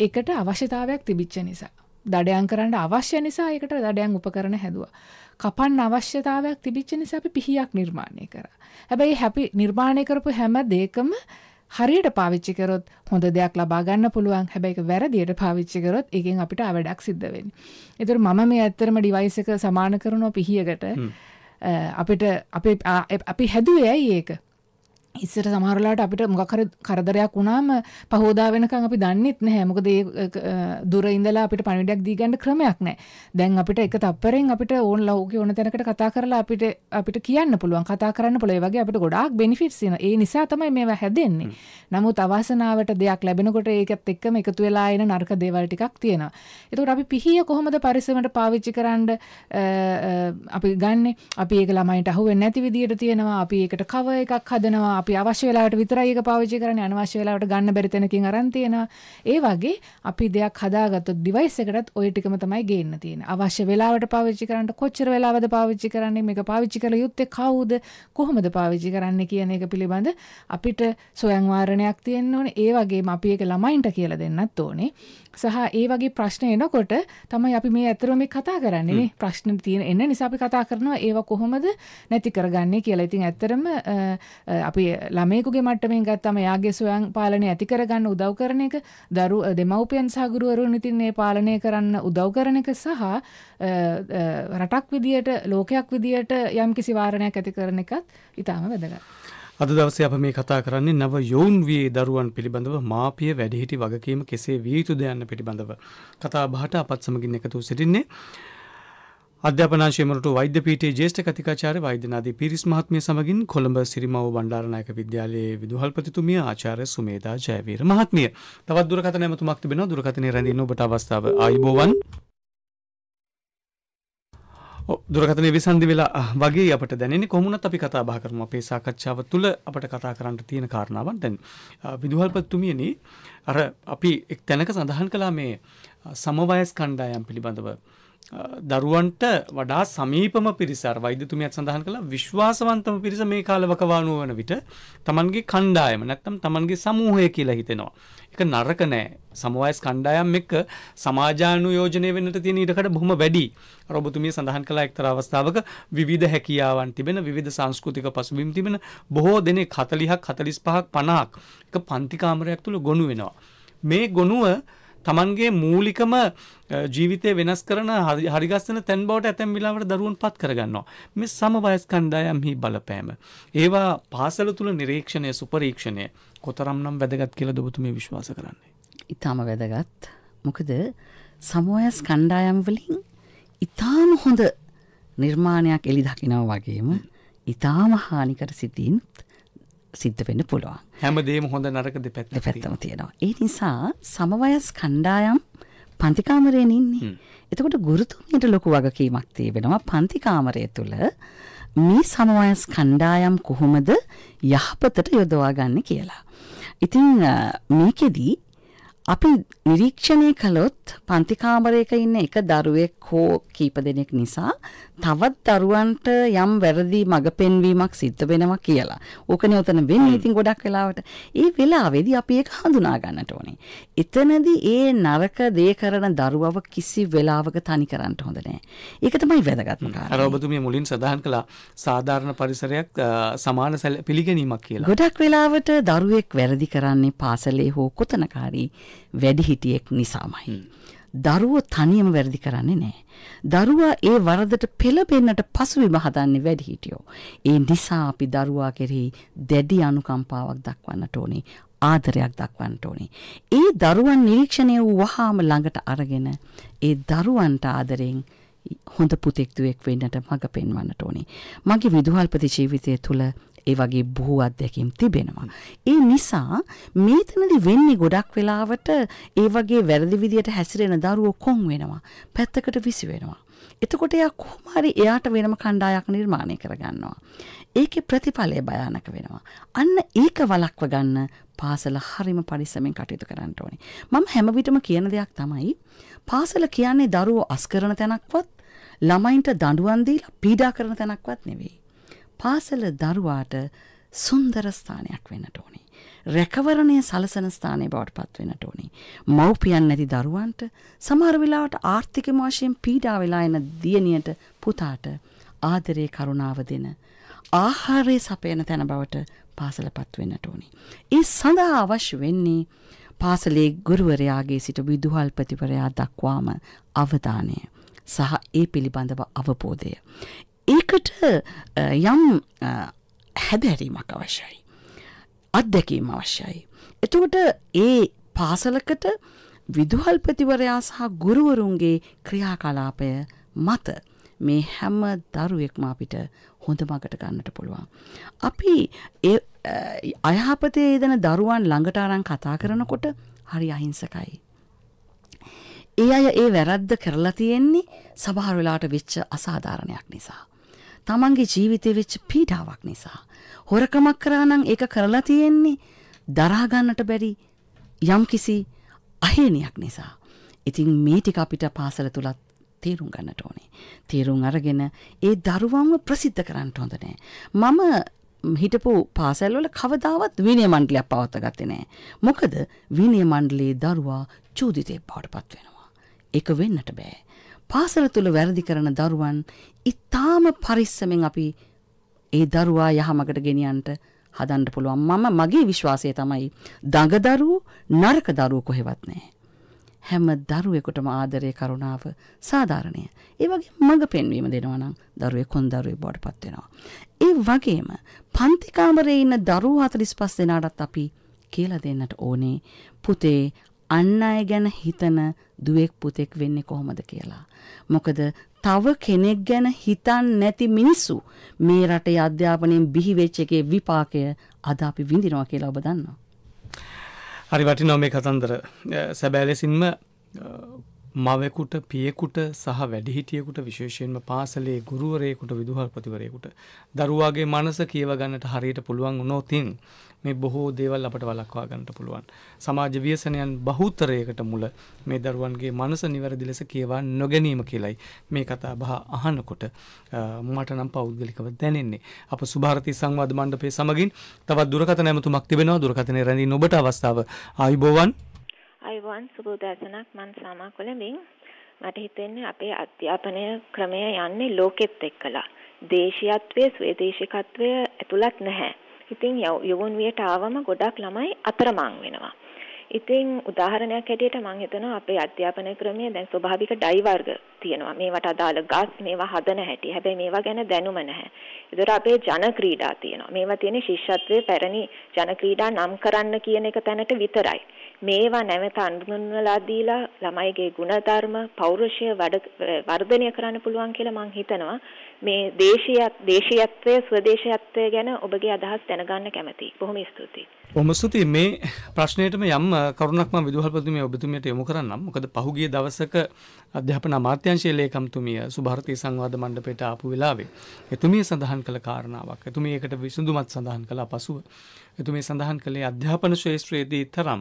එකට අවශ්‍යතාවයක් තිබිච්ච නිසා. දඩයන් කරන්න අවශ්‍ය නිසා එකට දඩයන් උපකරණ හැදවා. කපන් අවශ්‍යතාවයක් තිබිච්ච නිසා අපි පිහියක් නිර්මාණය කර. හැබැයි හැපි නිර්මාණය කරපු හැම දේකම හරියට පාවිච්චි කරොත් හොඳ දෙයක් ලබා ගන්න පුළුවන් හැබැයි ඒක වැරදියට පාවිච්චි කරොත් ඒකෙන් අපිට අවඩක් සිද්ධ වෙන්නේ. ඒතර මම මේ ඇත්තටම ඩිවයිස් එක සමාන කරනවා පිහියකට අපිට අපේ අපි හැදුවේ ඇයි ඒක? ඉස්සර සමහරලාට අපිට මොකක් හරි කරදරයක් වුණාම පහෝදා වෙනකන් අපි දන්නෙත් නැහැ. මොකද ඒ දුර ඉඳලා අපිට පණිවිඩයක් දී ගන්න ක්‍රමයක් නැහැ. දැන් අපිට එක තප්පරෙන් අපිට ඕන ලෞකික ඕන තැනකට කතා කරලා අපිට අපිට කියන්න පුළුවන්. කතා කරන්න පුළුවන්. ඒ වගේ අපිට ගොඩාක් බෙනිෆිට්ස් තියෙනවා. ඒ නිසා තමයි මේවා හැදෙන්නේ. නමුත් අවාසනාවට දෙයක් ලැබෙනකොට ඒකත් එක්කම එකතු වෙලා එන නරක දේවල් ටිකක් තියෙනවා. ඒකට අපි පිහිය කොහොමද පරිසරයට පාවිච්චි කරන්න අපි ගන්නෙ? අපි ඒක ළමයින්ට අහුවෙන්නේ නැති විදියට තියෙනවා. අපි ඒකට කව එකක් හදනවා. අපි අවශ්‍ය වෙලාවට විතරයි ඒක පාවිච්චි කරන්නේ අනවශ්‍ය වෙලාවට ගන්න බැරි තැනකින් අරන් තියෙනවා. ඒ වගේ අපි දෙයක් හදාගත්තොත් device එකටත් ওই ටිකම තමයි ගේන්න තියෙන්නේ. අවශ්‍ය වෙලාවට පාවිච්චි කරන්න කොච්චර වෙලාවද පාවිච්චි කරන්නේ මේක පාවිච්චි කළ යුත්තේ කවුද කොහොමද පාවිච්චි කරන්නේ කියන එක පිළිබඳ අපිට සොයන් වාරණයක් තියෙන්න ඕනේ. ඒ වගේම අපි ඒක ළමයින්ට කියලා දෙන්නත් ඕනේ. සහ ඒ වගේ ප්‍රශ්න එනකොට තමයි අපි මේ අතරම මේ කතා කරන්නේ නේ. ප්‍රශ්න තියෙන එන නිසා අපි කතා කරනවා ඒවා කොහොමද නැති කරගන්නේ කියලා. ඉතින් ඇත්තරම අපි ළමයෙකුගේ මට්ටමින් ගත්තම යාගේ සොයන් පාලනය ඇති කරගන්න උදව් කරන එක දරු දෙමව්පියන් සහ ගුරුවරුන් ඉතින් මේ පාලනය කරන්න උදව් කරන එක සහ රටක් විදියට ලෝකයක් විදියට යම්කිසි වාරණයක් ඇති කරන එකත් ඊටාම වැදගත්. අද දවසේ අප මේ කතා කරන්නේ නව යොවුන් වියේ දරුවන් පිළිබඳව මාපිය වැඩිහිටි වගකීම කෙසේ විය යුතුද යන්න පිළිබඳව කතා බහට අපත් සමගින් එකතු සිටින්නේ අධ්‍යාපනාශයමරට වෛද්‍යපීටේ ජේෂ්ඨ කතිකාචාර වෛද්‍යනාදී පිරිස් මහත්මිය සමගින් කොළඹ සිරිමව බණ්ඩාරනායක විද්‍යාලයේ විදුහල්පතිතුමිය ආචාර්ය සුමේදා ජයවීර මහත්මිය. තවත් දුරකථන ඇමතුමක් තිබෙනවා. දුරකථනයේ රැඳෙන්න ඔබට අවස්ථාව ආයිබෝවන්. දුරකථනයේ විසන්දි වෙලා වගේ අපට දැනෙන්නේ කොහොමුණත් අපි කතා බහ කරමු අපේ සාකච්ඡාව තුළ අපට කතා කරන්න තියෙන කාරණාවන් දැන් විදුහල්පතිතුමියනි අර අපි එක් තැනක සඳහන් කළා මේ සමවයස් කණ්ඩායම් පිළිබඳව දරුවන්ට වඩා සමීපම පිරිසර වෛද්‍යතුමියත් සඳහන් කළ විශ්වාසවන්තම පිරිස මේ කාලවකවානුව වන විට තමන්ගේ කණ්ඩායම නැත්තම් තමන්ගේ සමූහය කියලා හිතෙනවා. එක නරක නෑ සමවයස් කණ්ඩායම් එක්ක සමාජානු යෝජනය වෙනට තියෙන ඉඩකට බොහොම වැඩි. රොබතුමිය සඳහන් කළ එක්තර අවස්ථාවක විවිධ හැකියාවන් තිබෙන විවිධ සංස්කෘතික පසුබිම් තිබෙන බොහෝ දෙනෙක් 40ක් 45ක් 50ක් එක පන්ති කාමරයක් තුල ගොනු වෙනවා. මේ ගොනුව තමන්ගේ මූලිකම ජීවිතය වෙනස් කරන හරිගස්සන තැන් බවට ඇතැම් වෙලාවට දරුවන් පත් කරගන්නවා. මේ සමවයස් කණ්ඩායම්හි බලපෑම. ඒවා පාසල තුළ නිරීක්ෂණය සුපරීක්ෂණය කොතරම් නම් වැදගත් කියලා දොබතුමේ විශ්වාස කරන්නේ. ඉතාම වැදගත්. මොකද සමෝයස් කණ්ඩායම් වලින් ඉතාම හොඳ නිර්මාණයක් එලි දකිනව වගේම ඉතාම හානිකට සිතින්ත් සිද්ධ වෙන්න පුළුවන්. හැමදේම හොඳ නරක දෙපැත්ත දෙපැත්තම තියෙනවා. ඒ නිසා සමවයස් කණ්ඩායම් පන්ති කාමරයෙන් ඉන්නේ. එතකොට ගුරුතුමියට ලොකු වගකීමක් තියෙනවා පන්ති කාමරය තුල මේ සමවයස් කණ්ඩායම් කොහොමද යහපතට යොදවා ගන්න කියලා. ඉතින් මේකෙදී අපි නිරීක්ෂණය කළොත් පන්ති කාමරයක ඉන්න එක දරුවෙක් හෝ කීප දෙනෙක් නිසා තවත් දරුවන්ට යම් වැරදි මඟ පෙන්වීමක් සිද්ධ වෙනවා කියලා. ඕකනේ උතන වෙන්නේ ඉතින් ගොඩක් වෙලාවට. ඒ වෙලාවේදී අපි ඒක හඳුනා ගන්නට ඕනේ. එතනදී ඒ නරක දේ කරන දරුවව කිසි වෙලාවක තනි කරන්න හොඳ නෑ. ඒක තමයි වැදගත්ම කාරණා. අර ඔබතුමිය මුලින් සඳහන් කළා සාධාරණ පරිසරයක් සමාන පිළිගැනීමක් කියලා. ගොඩක් වෙලාවට දරුවෙක් වැරදි කරන්නේ පාසලේ හෝ කොතනක හරි වැඩිහිටියෙක් නිසාමයි. දරුව තනියම වැරදි කරන්නේ නැහැ. දරුවා ඒ වරදට පෙළඹෙන්නට පසුබිම හදන්නේ වැඩිහිටියෝ. ඒ නිසා අපි දරුවා කෙරෙහි දැඩි අනුකම්පාවක් දක්වන්නට ඕනේ. ආදරයක් දක්වන්නට ඕනේ. ඒ දරුවන් නිරීක්ෂණය වූ වහාම ළඟට අරගෙන ඒ දරුවන්ට ආදරෙන් හොඳ පුතෙක් දුවෙක් වෙන්නට මඟ පෙන්වන්නට ඕනේ. මගේ විදුහල්පති ජීවිතය තුළ ඒ වගේ බොහෝ අත්දැකීම් තිබෙනවා. ඒ නිසා මේතනදි වෙන්නේ ගොඩක් වෙලාවට ඒ වගේ වැරදි විදියට හැසිරෙන දරුවෝ කොන් වෙනවා. පැත්තකට විසි වෙනවා. එතකොට එයා කොහොම හරි එයාට වෙනම කණ්ඩායක් නිර්මාණය කරගන්නවා. ඒකේ ප්‍රතිඵලය භයානක වෙනවා. අන්න ඒක වළක්ව ගන්න පාසල හරිම පරිස්සමෙන් කටයුතු කරන්න ඕනේ. මම හැම විටම කියන දෙයක් තමයි පාසල කියන්නේ දරුවෝ අස්කරන තැනක්වත් ළමයින්ට දඬුවම් දීලා පීඩා කරන තැනක්වත් නෙවෙයි. පාසල දරුවාට සුන්දර ස්ථානයක් වෙන්නට ඕනේ. රැකවරණය සලසන ස්ථානය බවට පත් වෙන්නට ඕනේ. මව්පියන් නැති දරුවන්ට සමහර වෙලාවට ආර්ථික මාෂයෙන් පීඩා වෙලා එන දියණියට පුතාට ආදරේ කරුණාව දෙන ආහාරය සපයන තැන බවට පාසලපත් වෙන්නට ඕනේ. ඒ සඳහා අවශ්‍ය වෙන්නේ පාසලේ ගුරුවරයාගේ සිට විදුහල්පතිවරයා දක්වාම අවධානය. සහ ඒ පිළිබඳව අවබෝධය. ඒකට යම් හැදැරීමක් අවශ්‍යයි. අත්දැකීම අවශ්‍යයි. එතුවට ඒ පාසලකට විදුහල්පතිවරයා සහ ගුරුවරුන්ගේ ක්‍රියාකලාපය මත මේ හැම දරුවෙක්ම අපිට හොඳ මගට ගන්නට පුළුවන්. අපි අයහපතේ දන දරුවන් ළඟට අරන් කතා කරනකොට හරි අහිංසකයි. ඒ අය ඒ වැරද්ද කරලා තියෙන්නේ සභාරවෙලාට වෙච්ච අසාධාරණයක් නිසා. තමන්ගේ ජීවිතේ වෙච්ච පීඩාවක් නිසා. හොරකමක් කරා නම් ඒක කරලා තියෙන්නේ දරා ගන්නට බැරි යම්කිසි අහේනියක් නිසා. ඉතින් මේ ටික අපිට පාසල තුලත් තේරුම් ගන්නට ඕනේ. තේරුම් අරගෙන ඒ දරුවන්ව ප්‍රසිද්ධ කරන්න හොඳ නෑ. මම හිටපු පාසල්වල කවදාවත් විනය මණ්ඩලයක් පවත්වා ගත්තේ නෑ. මොකද විනය මණ්ඩලයේ දරුවා චූදිතේ බවට පත් වෙනවා. ඒක වෙන්නට බෑ. පාසල තුල වැරදි කරන දරුවන් ඊටාම පරිස්සමෙන් අපි ඒ දරුවා යහමකට ගෙනියන්නට හදන්න පුළුවන් මම මගේ විශ්වාසය තමයි දඟ දරුවෝ නරක දරුවෝ කොහෙවත් නැහැ හැම දරුවෙකුටම ආදරය කරුණාව සාධාරණය ඒ වගේ මඟ පෙන්වීම දෙනවා නම් දරුවේ කොන් දරුවේ බවටපත් වෙනවා ඒ වගේම පන්ති කාමරේ ඉන්න දරුවෝ 45 දෙනාටත් අපි කියලා දෙන්නට ඕනේ පුතේ අන් අය ගැන හිතන දුවෙක් පුතෙක් වෙන්නේ කොහොමද කියලා. මොකද තව කෙනෙක් ගැන හිතන් නැති මිනිස්සු මේ රටේ අධ්‍යාපනයෙන් බිහිවෙච්ච එකේ විපාකය අද අපි විඳිනවා කියලා ඔබ දන්නවා. හරි වටිනවා මේ කතන්දර. සැබෑ ලෙසින්ම මවෙකුට පියෙකුට සහ වැඩිහිටියෙකුට විශේෂයෙන්ම පාසලේ ගුරුවරයෙකුට විදුහල්පතිවරයෙකුට දරුවාගේ මනස කියව ගන්නට හරියට පුළුවන් වුණොතින් මේ බොහෝ දේවල් අපට වළක්වා ගන්නට පුළුවන්. සමාජ ව්‍යසනයන් බහුතරයකට මුල මේ දරුවන්ගේ මනස නිවැරදි ලෙස කියවා නොගැනීම කියලයි මේ කතා බහ අහනකොට මට නම් පෞද්ගලිකව දැනෙන්නේ. අප සුභාරති සංවාද මණ්ඩපයේ සමගින් තවත් දුරකථන ඇමතුමක් තිබෙනවා. දුරකථනයේ රැඳී ඔබට අවස්ථාව ආයුබෝවන්. අයවන් සුබ උදෑසනක් මං සාමා කොළඹින් මට හිතෙන්නේ අපේ අධ්‍යාපනය ක්‍රමය යන්නේ ලෝකෙත් එක්කලා දේශීයත්වයේ ස්වේදේශිකත්වය ඇතුළත් නැහැ. ඉතින් යවුන් වියට ආවම ගොඩක් ළමයි අතරමං වෙනවා. ඉතින් උදාහරණයක් හැටියට මම හිතනවා අපේ අධ්‍යාපන ක්‍රමය දැන් ස්වභාවික ඩයි වර්ග තියෙනවා. මේවට අදාළ ගස් මේවා හදන හැටි. හැබැයි මේවා ගැන දැනුම නැහැ. ඒතර අපේ ජන ක්‍රීඩා තියෙනවා. මේවා තියෙන්නේ ශිෂ්‍යත්වයේ පැරණි ජන ක්‍රීඩා නම් කරන්න කියන එක තැනට විතරයි. මේවා නැවත අඳුන්වලා දීලා ළමයිගේ ಗುಣධර්ම, පෞරුෂය වර්ධනය කරන්න පුළුවන් කියලා මම හිතනවා. මේ දේශීයත් දේශීයත්වය ස්වදේශීයත්වය ගැන ඔබගේ අදහස් දැනගන්න කැමතියි. බොහොම ස්තුතියි. බොහොම ස්තුතියි මේ ප්‍රශ්නයටම යම් කරුණක් මම විදුහල්පතිතුමිය ඔබතුමියට යොමු කරන්නම්. මොකද පහුගිය දවසක අධ්‍යාපන අමාත්‍යාංශයේ ලේකම්තුමිය සුභාරතී සංවාද මණ්ඩපයට ආපු වෙලාවේ එතුමිය සඳහන් කළ කාරණාවක්. එතුමිය ඒකට විසඳුමක් සඳහන් කළා පසුව එතුමේ සඳහන් කළේ අධ්‍යාපන ශේත්‍රයේදී තරම්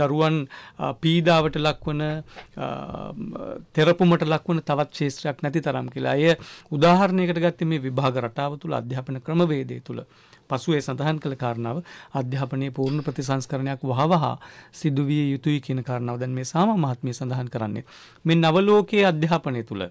දරුවන් පීඩාවට ලක්වන තෙරපුමට ලක්වන තවත් ශේත්‍රයක් නැති තරම් කියලා. අය උදාහරණයකට ගත්තේ මේ විභාග රටාව තුළ අධ්‍යාපන ක්‍රමවේදය තුළ පසුවේ සඳහන් කළ කාරණාව අධ්‍යාපනයේ පූර්ණ ප්‍රතිසංස්කරණයක් වහවහා සිදුවිය යුතුයි කියන කාරණාව දැන් මේ සාම මහත්මිය සඳහන් කරන්නේ. මේ නවලෝකයේ අධ්‍යාපනය තුළ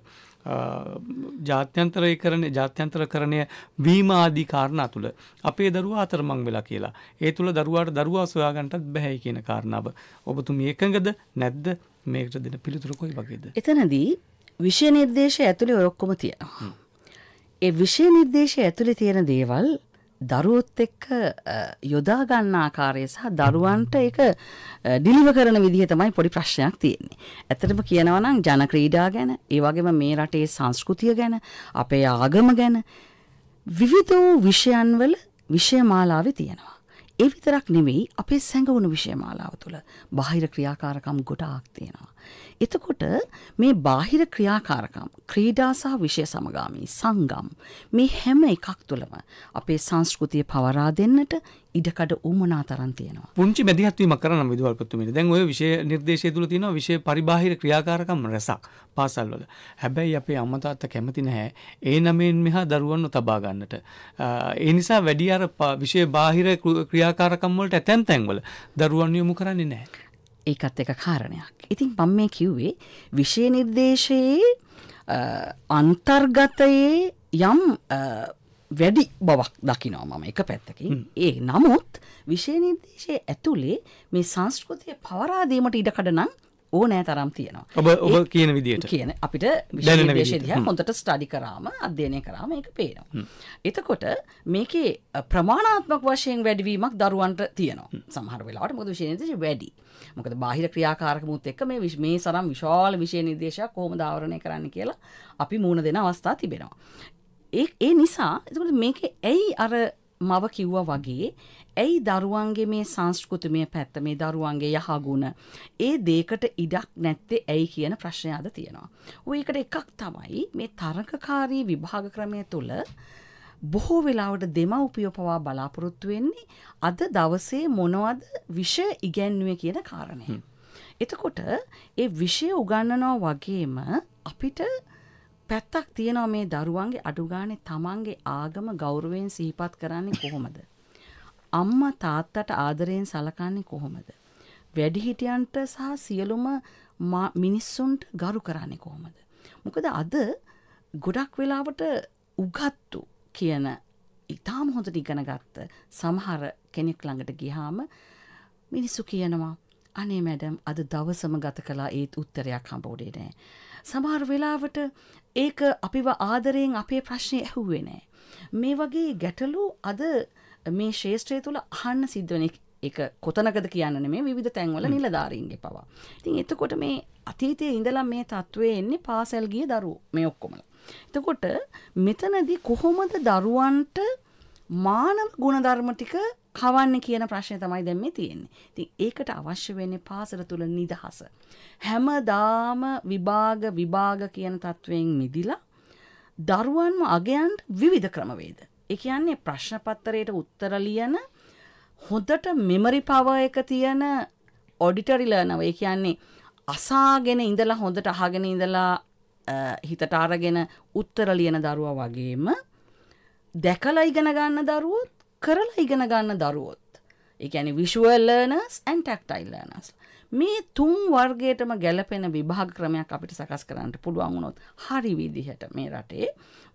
ජාත්‍යන්තරය කරන ජාත්‍යන්තරකරණය වීම ආදී කාරණා තුළ අපේ දරුවා අතරමං වෙලා කියලා. ඒ තුළ දරුවාට දරුවා සොයාගන්නටත් බැහැයි කියන කාරණාව. ඔබතුමී එකඟද නැද්ද? මේකට දෙන පිළිතුර කොයි වගේද? එතනදී විෂය නිර්දේශය ඇතුලේ ඔක්කොම තියෙනවා. ඒ විෂය නිර්දේශය ඇතුලේ තියෙන දේවල් දරුවොත් එක්ක යොදා ගන්න ආකාරය සහ දරුවන්ට ඒක ඩිලිව කරන විදිහ තමයි පොඩි ප්‍රශ්නයක් තියෙන්නේ. ඇත්තටම කියනවා නම් ජන ක්‍රීඩා ගැන, ඒ වගේම මේ රටේ සංස්කෘතිය ගැන, අපේ ආගම ගැන විවිධ වූ විෂයන්වල විෂයමාලාවේ තියෙනවා. ඒ විතරක් නෙවෙයි අපේ සැඟවුණු විෂයමාලාව තුළ බාහිර ක්‍රියාකාරකම් ගොඩාක් තියෙනවා. එතකොට මේ බාහිර ක්‍රියාකාරකම් ක්‍රීඩා සහ විෂය සමගාමී සංගම් මේ හැම එකක් තුළම අපේ සංස්කෘතිය පවරා දෙන්නට ඉඩකඩ උමනා තරම් තියෙනවා. පුංචි මැදිහත්වීමක් කරන විදුහල්පතිතුමනි. දැන් ඔය විෂය නිර්දේශය තුල තියෙනවා විෂය පරිබාහිර ක්‍රියාකාරකම් රසක් පාසල්වල. හැබැයි අපේ අම්මා තාත්තා කැමති නැහැ ඒ නමෙන් මෙහා දරුවන්ව තබා ගන්නට. ඒ නිසා වැඩි අර විෂය බාහිර ක්‍රියාකාරකම් වලට ඇතැම් තැන්වල දරුවන් යොමු කරන්නේ නැහැ. ඒකත් එක කාරණයක්. ඉතින් මම මේ කිව්වේ විෂය නිර්දේශයේ අන්තර්ගතයේ යම් වැඩි බවක් දකිනවා මම එක පැත්තකින් ඒ නමුත් විෂය නිර්දේශය ඇතුළේ මේ සංස්කෘතිය පවරාදීමට ඉඩකඩ නම් ඕනෑ තරම් තියෙනවා. ඔබ ඔබ කියන විදිහට. කියන අපිට විශේෂ දේශය දිහා හොඳට ස්ටඩි කරාම අධ්‍යයනය කරාම ඒක පේනවා. එතකොට මේකේ ප්‍රමාණාත්මක වශයෙන් වැඩිවීමක් දරුවන්ට තියෙනවා. සමහර වෙලාවට මොකද විශේෂ නිර්දේශය වැඩි. මොකද බාහිර ක්‍රියාකාරකමුත් එක්ක මේ මේ සරම් විශාල විශේෂ නිර්දේශයක් කොහොමද ආවරණය කරන්න කියලා අපි මූණ දෙන අවස්ථා තිබෙනවා. ඒ නිසා එතකොට මේකේ ඇයි අර මව කිව්වා වගේ ඇයි දරුවන්ගේ මේ සංස්කෘතිමය පැත්ත මේ දරුවන්ගේ යහගුණ ඒ දේකට ඉඩක් නැත්තේ ඇයි කියන ප්‍රශ්නය අද තියෙනවා. ඔයකට එකක් තමයි මේ තරකකාරී විභාග ක්‍රමය තුළ බොහෝ වෙලාවට දෙමව්පියෝ පවා බලාපොරොත්තු වෙන්නේ අද දවසේ මොනවද විෂය ඉගැන්නුවේ කියන කාරණය. එතකොට ඒ විෂය උගන්නනවා වගේම අපිට පැත්තක් තියෙනවා මේ දරුවන්ගේ අඩුගානේ තමන්ගේ ආගම ගෞරවයෙන් සිහිපත් කරන්නේ කොහොමද? අම්මා තාත්තට ආදරයෙන් සලකන්නේ කොහොමද? වැඩිහිටියන්ට සහ සියලුම මිනිස්සුන්ට ගරු කරන්නේ කොහොමද? මොකද අද ගොඩක් වෙලාවට උගත්තු කියන ඉතාම හොඳට ඉගෙන ගත්ත සමහර කෙනෙක් ළඟට ගියාම මිනිස්සු කියනවා අනේ මැඩම් අද දවසම ගත කළා ඒත් උත්තරයක් හම්බුනේ නෑ. සමහර වෙලාවට ඒක අපිව ආදරයෙන් අපේ ප්‍රශ්නේ ඇහුවේ නෑ. මේ වගේ ගැටලු අද මේ ශේෂත්‍රය තුළ අහන්න සිද්ධවනෙක් එක කොතනකද කියන්න මේ විධ තැන්වල නිලධාරීන්ගේ පවා. ඉතින් එතකොට මේ අතීතය ඉඳලා මේ තත්ත්වය එන්නේ පාසැල්ගිය දරු මේ ඔක්කොමල. එතකොට මෙතනදී කොහොමද දරුවන්ට මානව ගුණධර්ම ටික කවන්න කියන ප්‍රශ්නය තමයි දැම්ම තියෙන්නේ. ඉතින් ඒකට අවශ්‍ය වෙන්නේ පාසල තුල නිදහස. හැමදාම විභාග විභාග කියන තත්වයෙන් මිදිලා දරුවන්ම අගයන්ට විවිධ ක්‍රමවේද. ඒ කියන්නේ ප්‍රශ්න පත්‍රයට උත්තර ලියන හොඳට මෙමරි පවර් එක තියෙන ඔඩිටරි ලර්නර් ඒ කියන්නේ අසාගෙන ඉඳලා හොඳට අහගෙන ඉඳලා හිතට අරගෙන උත්තර ලියන දරුවා වගේම දැකලා ඉගෙන ගන්න දරුවොත් කරලා ඉගෙන ගන්න දරුවොත් ඒ කියන්නේ visual learners and tactile learners මේ තුන් වර්ගයටම ගැලපෙන විභාග ක්‍රමයක් අපිට සකස් කරන්න පුළුවන් වුණොත් හරි විදිහට මේ රටේ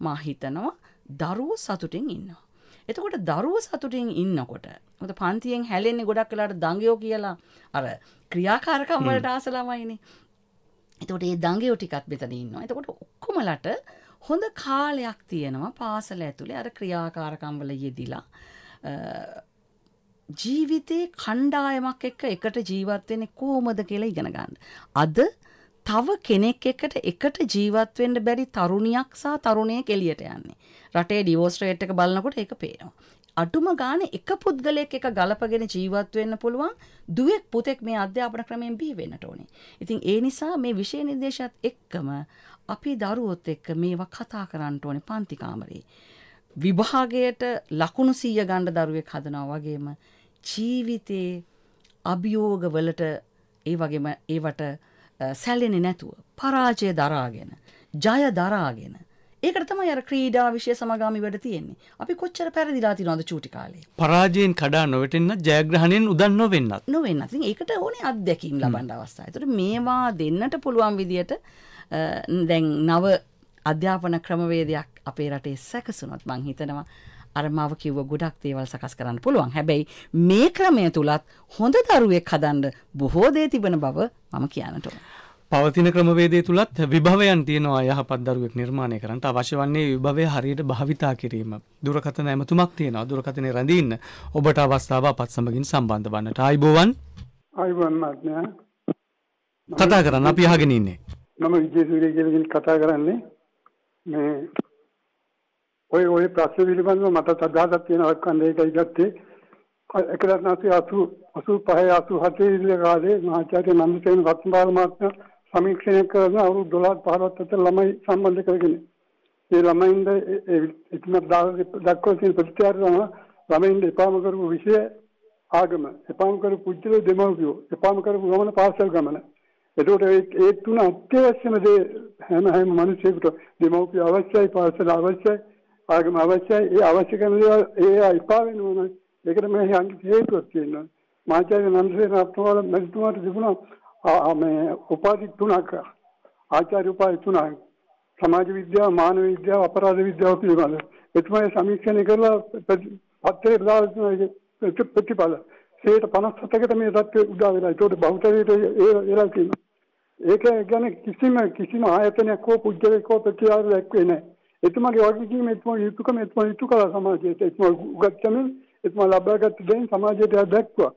මා හිතනවා දරුවෝ සතුටින් ඉන්නවා. එතකොට දරුව සතුටින් ඉන්නකොට ොත පන්තියෙන් හැලෙන්නේ ගොඩක් කලාට දංගයෝ කියලා අර ක්‍රියාකාරකම් වලට ආසලමයිනේ එතකොට ඒ දංගයෝ ටිකත් මෙතන ඉන්නවා එතකොට ඔක්කොමලට හොඳ කාලයක් තියෙනවා පාසල ඇතුළේ අර ක්‍රියාකාරකම් වල යෙදිලා ජීවිතේ කණ්ඩායමක් එක්ක එකට ජීවත් වෙන්නේ කොහොමද කියලා ඉගෙන ගන්න. අද තව කෙනෙක් එකට එකට ජීවත් වෙන්න බැරි තරුණියක් සහ තරුණයෙක් එළියට යන්නේ. රටේ ඩිවෝස් රේට් එක බලනකොට ඒක පේනවා. අටුම ගානේ එක පුද්ගලයෙක් එක ගලපගෙන ජීවත් වෙන්න පුළුවන් දුවෙක් පුතෙක් මේ අධ්‍යාපන ක්‍රමයෙන් බිහි වෙන්නට ඕනේ. ඉතින් ඒ නිසා මේ විෂය නිර්දේශයත් එක්කම අපි දරුවොත් එක්ක මේවා කතා කරන්න ඕනේ පන්ති කාමරේ. විභාගයට ලකුණු 100 ගන්න දරුවෙක් හදනවා වගේම ජීවිතේ අභියෝගවලට ඒ වගේම ඒවට සැලෙන්නේ නැතුව පරාජය දරාගෙන ජය දරාගෙන ඒකට තමයි අර ක්‍රීඩා විෂය සමගාමි වැඩ තියෙන්නේ. අපි කොච්චර පැරදිලා තියනවද චූටි කාලේ? පරාජයෙන් කඩා නොවැටෙන්නත් ජයග්‍රහණයෙන් උදන් නොවෙන්නත්. නොවෙන්නත්. ඉතින් ඒකට ඕනේ අත්දැකීම් ලබන්න අවස්ථාව. ඒතර මේවා දෙන්නට පුළුවන් විදියට දැන් නව අධ්‍යාපන ක්‍රමවේදයක් අපේ රටේ සැකසුනොත් මං හිතනවා අර මාව කිව්ව ගොඩක් දේවල් සකස් කරන්න පුළුවන්. හැබැයි මේ ක්‍රමය තුලත් හොඳ දරුවෙක් හදන්න බොහෝ දේ තිබෙන බව මම කියන්නට ඕන. පවතින ක්‍රමවේදය තුළත් විභවයන් තියෙනවා යහපත් දරුවෙක් නිර්මාණය කරන්න අවශ්‍ය වන්නේ විභවය හරියට භාවිතා කිරීම දුරකථන ඇමතුමක් තියෙනවා දුරකථනය රැඳින්න ඔබට අවස්ථාව අපත් සමගින් සම්බන්ධ වන්නට අයිබෝවන් අයිබෝවන් මාත්මයා කතා කරන්න අපි අහගෙන ඉන්නේ මම විජේසූරිය කියලා කතා කරන්නේ මේ ඔය ඔය ප්‍රශ්න පිළිබඳව මට අදහසක් තියෙනවා කන්ද ඒකයි ගත්තේ 1985 85 87 කාලේ මහාචාර්ය නන්දසේන රත්නපාල මහත්මයා සමීක්ෂණය කරන අවුරුදු 12 15වත් අතර ළමයි සම්බන්ධ කරගෙන ඒ ළමයින්ද එතුම දක්වන තියෙන ප්‍රතිචාර තමයි ළමයින්ද එපාම කරපු විෂය ආගම එපාම කරපු පුජ්‍යල දෙමව්පියෝ එපාම කරපු ගමන පාසල් ගමන එතකොට ඒ තුන අත්‍යවශ්‍යම දේ හැම හැම මිනිසෙකුට දෙමව්පිය අවශ්‍යයි පාසල් අවශ්‍යයි ආගම අවශ්‍යයි ඒ අවශ්‍ය කරන දේවල් ඒ එපා වෙනවා ඒකට මේ යන්න හේතුවක් තියෙනවා මාචාර්ය නන්දසේ රත්නවල මැතිතුමාට තිබුණා මේ උපාධි තුනක් ආචාර්ය උපාධි තුනක් සමාජ විද්‍යාව මානව විද්‍යාව අපරාධ විද්‍යාව පිළිබඳ එතුමයි සමීක්ෂණය කරලා පත්‍රය දාලා ප්‍රතිපල 157කට මේ තත්ත්වය උදා වෙලා ඒකට බහුතරයට ඒ වෙලා තියෙනවා ඒක ගැන කිසිම කිසිම ආයතනයක් හෝ පුද්ගලයෙක් හෝ ප්‍රතිචාර දක්වේ නැහැ. එතුමාගේ වගකීම එතුමා යුතුයකම එතුමා යුතුය කළා සමාජයට. එතුමා උගත්කම එතුමා ලබාගත් දෙයින් සමාජයට දැක්වුවා.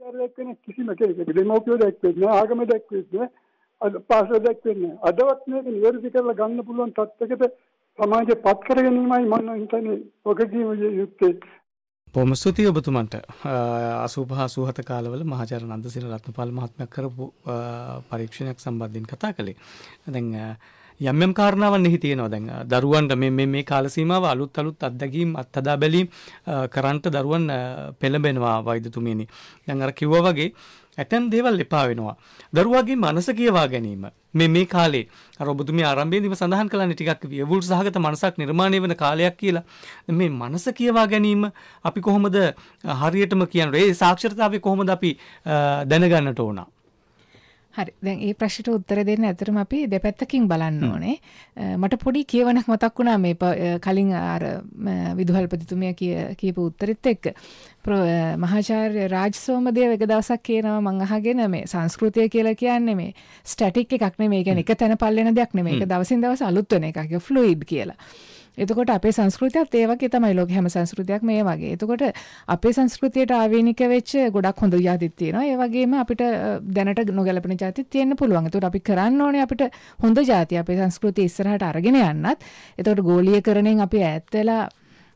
විචාරයක් වෙන කිසිම කෙනෙක් දෙමව්පියෝ දැක්වෙන්නේ නැහැ ආගම දැක්වෙන්නේ නැහැ පාසල දැක්වෙන්නේ නැහැ අදවත් මේක නිවැරදි කරලා ගන්න පුළුවන් තත්ත්වයකට සමාජය පත් කර ගැනීමයි මම හිතන්නේ ඔකදීම යුක්තේ බොහොම ස්තුතියි ඔබතුමන්ට 85 87 කාලවල මහාචාර්ය නන්දසිරි රත්නපාල මහත්මයා කරපු පරීක්ෂණයක් සම්බන්ධයෙන් කතා කළේ. දැන් යම් යම් කාරණාවන් එහි තියෙනවා දැන් දරුවන්ට මේ මේ කාල සීමාව අලුත් අලුත් අත්දැකීම් අත්හදා බැලීම් කරන්ට දරුවන් පෙළඹෙනවා වෛද්‍යතුමියනි දැන් අර කිව්වා වගේ ඇතැම් දේවල් එපා වෙනවා දරුවාගේ මනස කියවා ගැනීම මේ මේ කාලේ රොබතුම ආරම්භයේදීම සඳහන් කළන්නේ ටිකක් වියවුල් සහගත මනසක් නිර්මාණය වෙන කාලයක් කියලා. මේ මනස කියවා ගැනීම අපි කොහොමද හරියටම කියන්නේ? ඒ සාක්ෂරතාවය කොහොමද අපි දැනගන්නට ඕනා? හරි දැන් ඒ ප්‍රශ්ට උත්තර දෙන්න ඇතරම අපි දෙපැත්තකින් බලන්න ඕනේ මට පොඩි කියවනක් මතක් වුණා මේ කලින් අර විදුහල්පතිතුමය කියපු උත්තරිත් එක්ක මහාචාර්ය රාජ්සෝමදය එක දවසක් කියනවා මං අහගෙන මේ සංස්කෘතිය කියලා කියන්නේ මේ ස්ටැටික් එකක් නෙමේ කියන්නේ එක තැන පල්ලෙන දෙයක් නෙමේ ඒක දවසින් දවස අලුත් වෙන එකක් ෆ්ලුයිඩ් කියලා එතකොට අපේ සංස්කෘතියත් ඒ වගේ තමයි ලෝකේ හැම සංස්කෘතියක් මේ වගේ. එතකොට අපේ සංස්කෘතියට ආවේනික වෙච්ච ගොඩක් හොඳ જાතිත් තියෙනවා. ඒ වගේම අපිට දැනට නොගැලපෙන જાතිත් තියෙන්න පුළුවන්. එතකොට අපි කරන්න ඕනේ අපිට හොඳ જાති අපේ සංස්කෘතිය ඉස්සරහට අරගෙන යන්නත්. එතකොට ගෝලීයකරණයෙන් අපි ඈත් වෙලා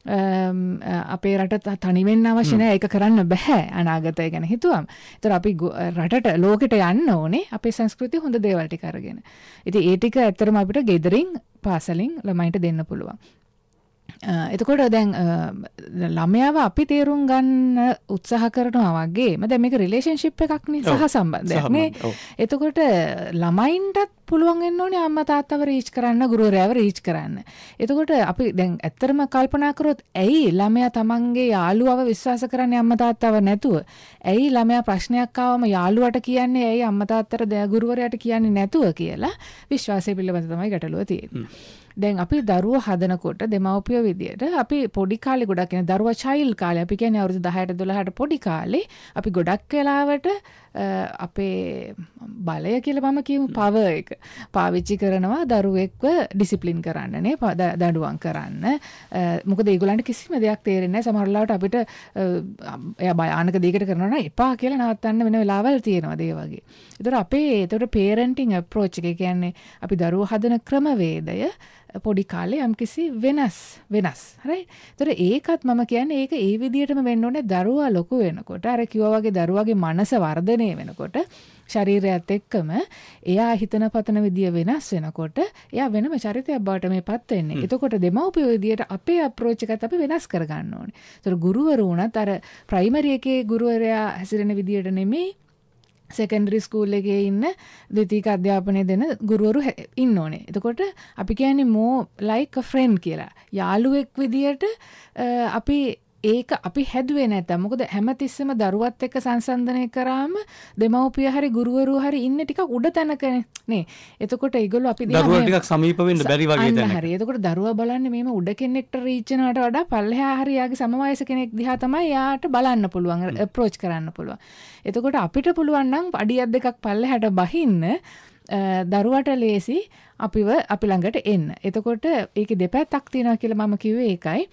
Um, uh, අපේ රට තනිවෙන්න අවශ්‍ය නැහැ ඒක කරන්න බෑ අනාගතය ගැන හිතුවම්. ඒතර අපි uh, රටට ලෝකෙට යන්න ඕනේ අපේ සංස්කෘතිය හොඳ දේවල් ටික අරගෙන. ඉතින් ඒ ටික ඇත්තටම අපිට gederin පාසලින් ළමයින්ට දෙන්න පුළුවන්. එතකොට දැන් ළමයාව අපි තේරුම් ගන්න උත්සාහ කරනවා වගේම දැන් මේක රිලේෂන්ෂිප් එකක්නේ සහ සම්බන්ධයක් නේ. එතකොට ළමයින්ටත් පුළුවන් වෙන්න ඕනේ අම්මා තාත්තව රීච් කරන්න ගුරුවරයාව රීච් කරන්න. එතකොට අපි දැන් ඇත්තටම කල්පනා කරොත් ඇයි ළමයා තමන්ගේ යාළුවාව විශ්වාස කරන්නේ අම්මා තාත්තව නැතුව? ඇයි ළමයා ප්‍රශ්නයක් ආවම යාළුවට කියන්නේ ඇයි අම්මා තාත්තට ගුරුවරයාට කියන්නේ නැතුව කියලා විශ්වාසය පිළිබඳ තමයි ගැටලුව තියෙන්නේ. දැන් අපි දරුව හදනකොට දෙමව්පිය විදියට අපි පොඩි කාලේ ගොඩක් කියන දරුවා චයිල් කාලේ අපි කියන්නේ අවුරුදු 10ට 12ට පොඩි කාලේ අපි ගොඩක් වෙලාවට අපේ බලය කියල මම කියමු පව එක පාවිච්චි කරනවා දරුවෙක්ව ඩිසිප්ලින් කරන්නනේ පද දඩුවන් කරන්න මොක දෙගුලන්ට කිසිම දෙයක් තේරෙන්නේ සමරලාට අපිට බයනක දෙකට කරන එපා කියල නවත්තන්න වෙන වෙලාවල් තියෙනවා දේ වගේ එතර අපේ ඒතට පේරෙන්ටිං ප්‍රෝච්ච එක කියන්නේ අපි දරුව හදන ක්‍රමවේදය පොඩි කාලේ යම්කිසි වෙනස් වෙනස් හරයි තොර ඒකත් මම කියන්නේ ඒක ඒ විදිහටම වෙන්න ඕනේ දරුවා ලොකු වෙනකොට අර කිව්වා වගේ දරුවාගේ මනස වර්ධනය වර්ධනය වෙනකොට ශරීරයත් එක්කම එයා හිතන පතන විදිය වෙනස් වෙනකොට එයා වෙනම චරිතයක් බවට මේ පත් වෙන්නේ. එතකොට දෙමව්පියෝ විදියට අපේ අප්‍රෝච් එකත් අපි වෙනස් කරගන්න ඕනේ. ඒතර ගුරුවරු වුණත් අර ප්‍රයිමරි එකේ ගුරුවරයා හැසිරෙන විදියට නෙමෙයි සෙකන්ඩරි ස්කූල් එකේ ඉන්න දෙතික අධ්‍යාපනය දෙන ගුරුවරු ඉන්න ඕනේ. එතකොට අපි කියන්නේ මෝ ලයික් ෆ්‍රෙන්ඩ් කියලා. යාළුවෙක් විදියට අපි ඒක අපි හැදුවේ නැත්තම් මොකද හැමතිස්සෙම දරුවත් එක්ක සංසන්දනය කරාම දෙමව්පිය හරි ගුරුවරු හරි ඉන්න ටිකක් උඩ තැනකනේ නේ එතකොට ඒගොල්ලෝ අපි දරුවා ටිකක් සමීප වෙන්න බැරි වගේ තැනක හරි එතකොට දරුවා බලන්නේ මේම උඩ කෙනෙක්ට රීච් වෙනවට වඩා පල්ලෙහා හරි යාගේ සමවයස කෙනෙක් දිහා තමයි යාට බලන්න පුළුවන් අප්‍රෝච් කරන්න පුළුවන් එතකොට අපිට පුළුවන් නම් අඩියක් දෙකක් පල්ලෙහාට බහින්න දරුවට ලේසි අපිව අපි ළඟට එන්න. එතකොට ඒක දෙපැත්තක් තියෙනවා කියලා මම කිව්වේ ඒකයි.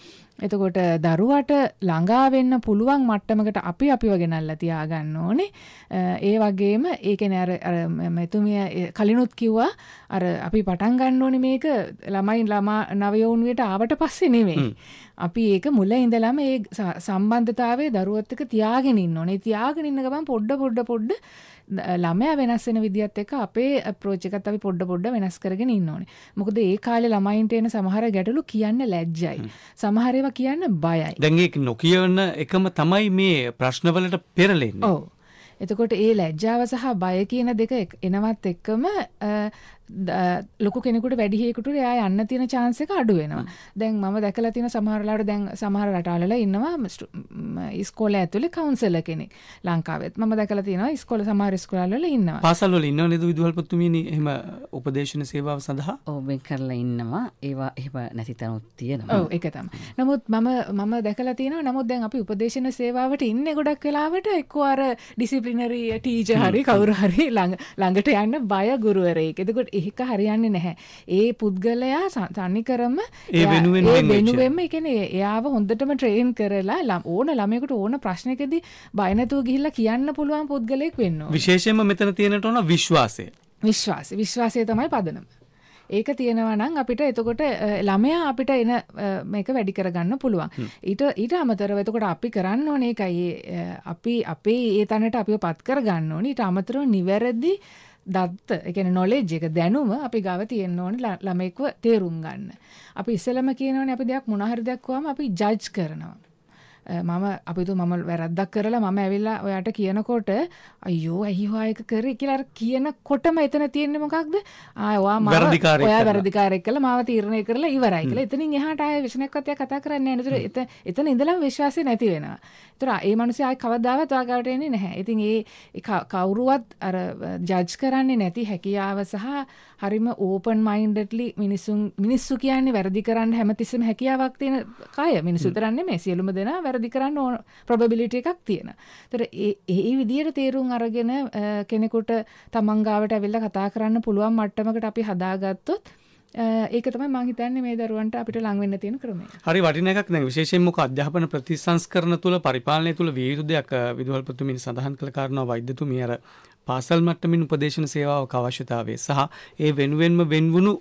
එතකොට දරුවට ළඟා වෙන්න පුළුවන් මට්ටමකට අපි අපිව ගෙනල්ලා තියාගන්න ඕනේ. ඒ වගේම ඒ කියන්නේ අර අර මෙතුමිය කලිනුත් කිව්වා අර අපි පටන් ගන්න ඕනේ මේක ළමයි ළමා නවයෝන්වියට ආවට පස්සේ නෙමෙයි. අපි ඒක මුල ඉඳලම ඒ සම්බන්ධතාවයේ දරුවත් එක්ක තියාගෙන ඉන්න ඕනේ. තියාගෙන ඉන්න ගමන් පොඩ පොඩ පොඩ ළමයා වෙනස් වෙන විදිහත් එක්ක අපේ අප්‍රෝච් එකත් අපි පොඩ පොඩ වෙනස් කරගෙන ඉන්න ඕනේ. මොකද ඒ කාලේ ළමයින්ට එන සමහර ගැටලු කියන්න ලැජ්ජයි. සමහර ඒවා කියන්න බයයි. දැන් ඒක නොකියන එකම තමයි මේ ප්‍රශ්නවලට පෙරලෙන්නේ. ඔව්. එතකොට ඒ ලැජ්ජාව සහ බය කියන දෙක එනවත් එක්කම ලොකු කෙනෙකුට වැඩිහෙකුට එයා යන්න තියෙන chance එක අඩු වෙනවා. දැන් මම දැකලා තියෙන සමහරලාට දැන් සමහර රටවල ඉන්නවා ඉස්කෝලේ ඇතුලේ කවුන්සලර් කෙනෙක් ලංකාවෙත්. මම දැකලා තියෙනවා ඉස්කෝල සමහර ඉස්කෝලවල ඉන්නවා. පාසල් වල ඉන්නව නේද විදුහල්පතිතුමීනි එහෙම උපදේශන සේවාව සඳහා? ඔව් මේ කරලා ඉන්නවා. ඒවා එහෙම නැති තනුත් තියෙනවා. ඔව් ඒක තමයි. නමුත් මම මම දැකලා තියෙනවා. නමුත් දැන් අපි උපදේශන සේවාවට ඉන්නේ ගොඩක් වෙලාවට එක්කෝ අර ඩිසිප්ලිනරි ටීචර් හරි කවුරු හරි ළඟ ළඟට යන්න බය ගුරුවරයෙක්. එතකොට ඒක හරියන්නේ නැහැ. ඒ පුද්ගලයා තනිකරම ඒ වෙනුවෙන්ම ඒ කියන්නේ එයාව හොඳටම ට්‍රේන් කරලා ඕන ළමයෙකුට ඕන ප්‍රශ්නකදී බය නැතුව ගිහිල්ලා කියන්න පුළුවන් පුද්ගලයෙක් වෙන්න ඕන. විශේෂයෙන්ම මෙතන තියෙනට ඕන විශ්වාසය. විශ්වාසය. විශ්වාසය තමයි පදනම. ඒක තියෙනවා නම් අපිට එතකොට ළමයා අපිට එන මේක වැඩි කරගන්න පුළුවන්. ඊට ඊට අමතරව එතකොට අපි කරන්න ඕනේ ඒකයි අපි අපේ ඒ තැනට අපිව පත් කරගන්න ඕනේ. ඊට අමතරව නිවැරදි දත්ත එකන නොලෙජ් එක දැනුම අපි ගව තියෙන්න ඕන ළමෙක්ව තේරුම් ගන්න. අපි ඉස්සලම කියනවන අපි දෙයක් මොනහරි දක්වාම අපි ජජ් කරනවා. මම අපිතු මම වැරද්දක් කරලා මම ඇවිල්ලා ඔයාට කියනකොට අයෝ ඇහි හොයක කර කියලා කියන කොටම එතන තියෙන්නේ මොකක්ද ආයවා මම ඔයා වැරදිකාරයෙක් කළා මාව තීරණය කරලා ඉවරයි කියලා එතනින් එහාට ආය විශ්නයක්වත් එයා කතා කරන්නේ නැහැ නේද එතන ඉඳලම විශ්වාසය නැති වෙනවා ඒතර ඒ මිනිස්සු ආයි කවදාවත් ඔයාගාවට එන්නේ නැහැ ඉතින් ඒ කවුරුවත් අර ජජ් කරන්නේ නැති හැකියාව සහ හරිම ඕපන් මයින්ඩටලි මිනිසුන් මිනිස්සු කියන්නේ වැරදි කරන්න හැමතිස්සම හැකියාවක් තියෙන කය මිනිසු තරන්නේ මේ සියලුම දෙනා වැරදි කරන්න ඕන ප්‍රබිලිට එකක් තියෙන. තොර ඒ විදියට තේරුම් අරගෙන කෙනෙකුට තමන්ගාවට ඇවිල්ල කතා කරන්න පුළුවන් මට්ටමකට අපි හදාගත්තොත්. ඒක තමයි මං හිතන්නේ මේ දරුවන්ට අපිට ලං වෙන්න තියෙන ක්‍රමය. හරි වටින එකක් නේද විශේෂයෙන්ම මොක අධ්‍යාපන ප්‍රතිසංස්කරණ තුල පරිපාලනය තුල විය යුතු දෙයක් විදුහල්පතිතුමින් සඳහන් කළ කාරණා වෛද්‍යතුමිය අර පාසල් මට්ටමින් උපදේශන සේවාවක අවශ්‍යතාවය සහ ඒ වෙනුවෙන්ම වෙන්වුණු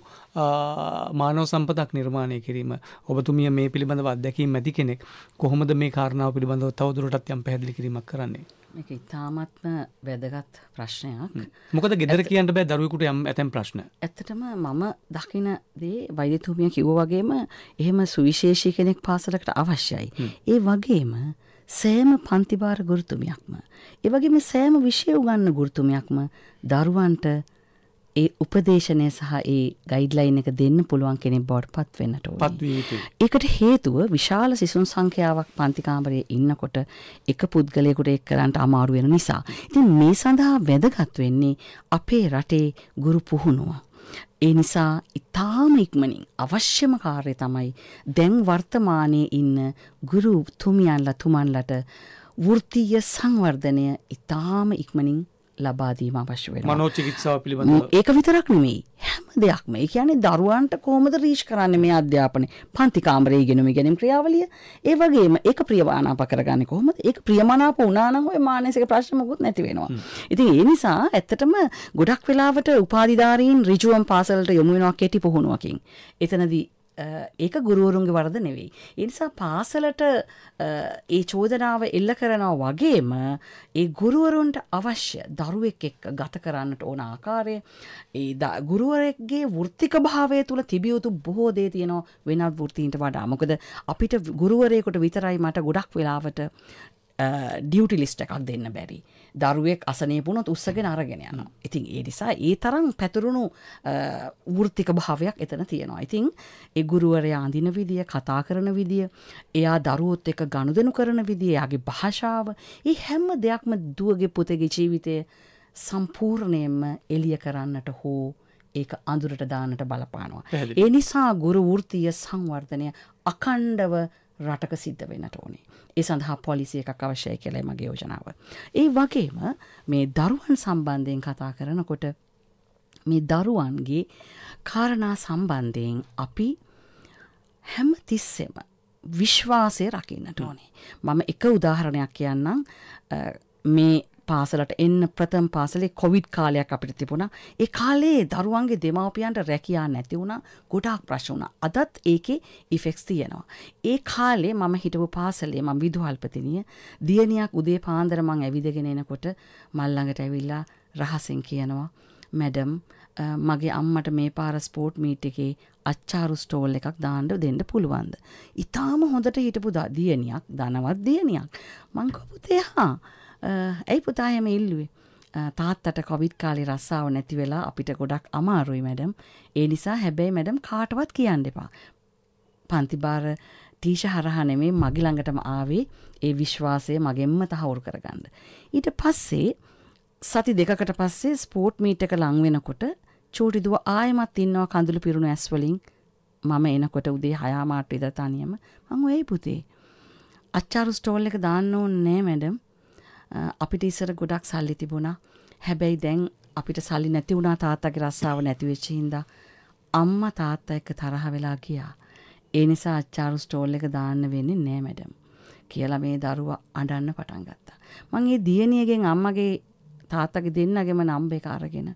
මානව සම්පතක් නිර්මාණය කිරීම ඔබතුමිය මේ පිළිබඳව අත්දැකීම් ඇති කෙනෙක් කොහොමද මේ කාරණාව පිළිබඳව තවදුරටත් යම් පැහැදිලි කිරීමක් කරන්නේ මේක ඉතාමත්ම වැදගත් ප්‍රශ්නයක් මොකද ගෙදර කියන්න බෑ දරුවෙකුට යම් ඇතැම් ප්‍රශ්න ඇත්තටම මම දකින දේ වෛද්‍යතුමිය කිව්ව වගේම එහෙම සුවිශේෂී කෙනෙක් පාසලකට අවශ්‍යයි ඒ වගේම සෑම පන්තිභාර ගුරුතුමියක්ම ඒ වගේම සෑම විෂය උගන්වන ගුරුතුමියක්ම දරුවන්ට ඒ උපදේශනය සහ ඒ ගයිඩ්ලයින් එක දෙන්න පුළුවන් කෙනෙක් බවට පත් වෙන්නට ඕනේ. ඒකට හේතුව විශාල සිසුන් සංඛ්‍යාවක් පන්ති කාමරයේ ඉන්නකොට එක පුද්ගලයෙකුට ඒක කරන්න අමාරු වෙන නිසා. ඉතින් මේ සඳහා වැදගත් වෙන්නේ අපේ රටේ ගුරු පුහුණුව. ඒ නිසා ඉතාම ඉක්මනින් අවශ්‍යම කාර්ය තමයි දැන් වර්තමානයේ ඉන්න ගුරු තුමියන්ලා තුමන්ලට වෘත්තීය සංවර්ධනය ඉතාම ඉක්මනින් ලබාදීම අවශ්‍ය වෙන මනෝචිකිත්සාව පිළිබඳ ඒක විතරක් නෙමෙයි හැම දෙයක්ම ඒ කියන්නේ දරුවන්ට කොහොමද රීච් කරන්නේ මේ අධ්‍යාපනය පන්ති කාමරයේ ඉගෙනුම ඉගෙනීම් ක්‍රියාවලිය ඒ වගේම ඒක ප්‍රියමානාප කරගන්නේ කොහොමද ඒක ප්‍රියමනාප වුණා නම් ඔය මානසික ප්‍රශ්න මොකුත් නැති වෙනවා ඉතින් ඒ නිසා ඇත්තටම ගොඩක් වෙලාවට උපාධිධාරීන් ඍජුවම පාසලට යොමු වෙනවා කෙටි පුහුණුවකින් එතනදී ඒක ගුරුවරුන්ගේ වරද නෙවෙයි. ඒ නිසා පාසලට ඒ චෝදනාව එල්ල කරනවා වගේම ඒ ගුරුවරුන්ට අවශ්‍ය දරුවෙක් එක්ක ගත කරන්නට ඕන ආකාරය ඒ ගුරුවරයෙක්ගේ වෘත්තික භාවය තුල තිබිය යුතු බොහෝ දේ තියෙනවා වෙනත් වෘත්තීන්ට වඩා. මොකද අපිට ගුරුවරයෙකුට විතරයි මට ගොඩක් වෙලාවට ඩියුටි ලිස්ට් එකක් දෙන්න බැරි. දරුවෙක් අසනේපුුණොත් උත්සගෙන අරගෙන යන. ඉතින් ඒ නිසා ඒ තරම් පැතුරුණු වෘතික භාවයක් එතන තියෙනවා. ඉතිං එගුරුවරය අඳින විදිිය කතා කරන විදිිය එයා දරුවොත් එක ගණුදනු කරන විදියාගේ භාෂාව ඒ හැම්ම දෙයක්ම දුවගේ පුතගේ ජීවිතය සම්පූර්ණයෙන්ම එලිය කරන්නට හෝ ඒක අඳුරට දානට බලපානවා. ඒ නිසා ගුරු වෘතිය සංවර්ධනය අකණ්ඩව රටක සිද්ධ වෙනට ඕනේ. ඒ සඳහා පොලිසිය එකක් අවශ්‍යයි කියලා මගේ යෝජනාව. ඒ වගේම මේ දරුවන් සම්බන්ධයෙන් කතා කරනකොට මේ දරුවන්ගේ කාරණා සම්බන්ධයෙන් අපි හැම තිස්සෙම විශ්වාසය රකින්නට ඕනේ. මම එක උදාහරණයක් කියන්නම් මේ පාසලට එන්න ප්‍රථම පාසලේ කොවිඩ් කාලයක් අපිට තිබුණා. ඒ කාලේ දරුවන්ගේ දෙමව්පියන්ට රැකියා නැති වුණා. ගොඩාක් ප්‍රශ්න වුණා. අදත් ඒකේ ඉෆෙක්ට්ස් තියෙනවා. ඒ කාලේ මම හිටපු පාසලේ මම විදුහල්පතිනිය දියණියක් උදේ පාන්දර මං ඇවිදගෙන එනකොට මල් ළඟට ඇවිල්ලා රහසෙන් කියනවා මැඩම් මගේ අම්මට මේ පාර ස්පෝට් මීට් එකේ අච්චාරු ස්ටෝල් එකක් දාන්න දෙන්න පුළුවන්ද? ඊටාම හොඳට හිටපු දියණියක්, ධනවත් දියණියක්. මං කපුතේ හා ඇයි පුතායම ඉල්ලුවේ. තාත්තට කොවිඩ් කාලේ රස්සාව නැති වෙලා අපිට ගොඩක් අමාරුයි මැඩම්. ඒ නිසා හැබැයි මැඩම් කාටවත් කියන්න එපා. පන්ති බාර ටීෂ හරහා නෙමේ මගේ ළඟටම ආවේ ඒ විශ්වාසය මගෙන්ම තහවුරු කරගන්න. ඊට පස්සේ සති දෙකකට පස්සේ ස්පෝට් මීට් එක ලං වෙනකොට චූටි දුව ආයෙමත් ඉන්නවා කඳුළු පිරුණු ඇස් වලින් මම එනකොට උදේ 6 මාට විතර තනියම මම ඔයයි පුතේ අච්චාරු ස්ටෝල් එක දාන්න ඕනේ නෑ මැඩම් අපිට ඉස්සර ගොඩක් සල්ලි තිබුණා. හැබැයි දැන් අපිට සල්ලි නැති වුණා තාත්තගේ රස්සාව නැති වෙච්ච හින්දා අම්මා තාත්තා එක්ක තරහ වෙලා ගියා. ඒ නිසා අච්චාරු ස්ටෝල් එක දාන්න වෙන්නේ නෑ මැඩම්. කියලා මේ දරුවා අඬන්න පටන් ගත්තා. මං ඒ දියණියගෙන් අම්මගේ තාත්තගේ දෙන්නගෙම නම්බ එක අරගෙන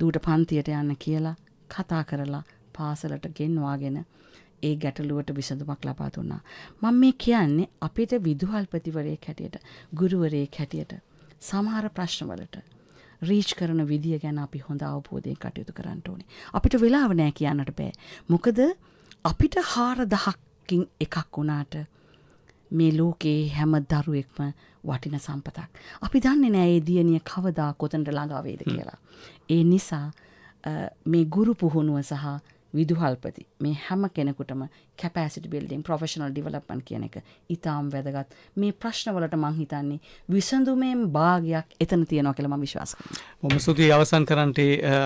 දූට පන්තියට යන්න කියලා කතා කරලා පාසලට ගෙන්වාගෙන ඒ ගැටලුවට විසඳුමක් ලබා දුන්නා. මම මේ කියන්නේ අපිට විදුහල්පතිවරයෙක් හැටියට, ගුරුවරයෙක් හැටියට සමහර ප්‍රශ්නවලට රීච් කරන විදිය ගැන අපි හොඳ අවබෝධයෙන් කටයුතු කරන්න ඕනේ. අපිට වෙලාව නෑ කියන්නට බෑ. මොකද අපිට 4000කින් එකක් වුණාට මේ ලෝකයේ හැම දරුවෙක්ම වටින සම්පතක්. අපි දන්නේ නෑ ඒ දියණිය කවදා කොතනට ළඟා වේද කියලා. ඒ නිසා මේ ගුරු පුහුණුව සහ විදුහල්පති මේ හැම කෙනෙකුටම කැපෑසිටි බිල්ඩින් ප්‍රොෆෙෂනල් ඩිවලප්මන් කියන එක ඉතාම් වැදගත් මේ ප්‍රශ්නවලට මං හිතන්නේ විසඳුමෙන් භාගයක් එතන තියෙනවා කියලා මම විශ්වාස කරනවා. මම සුදී අවසන් කරන්නට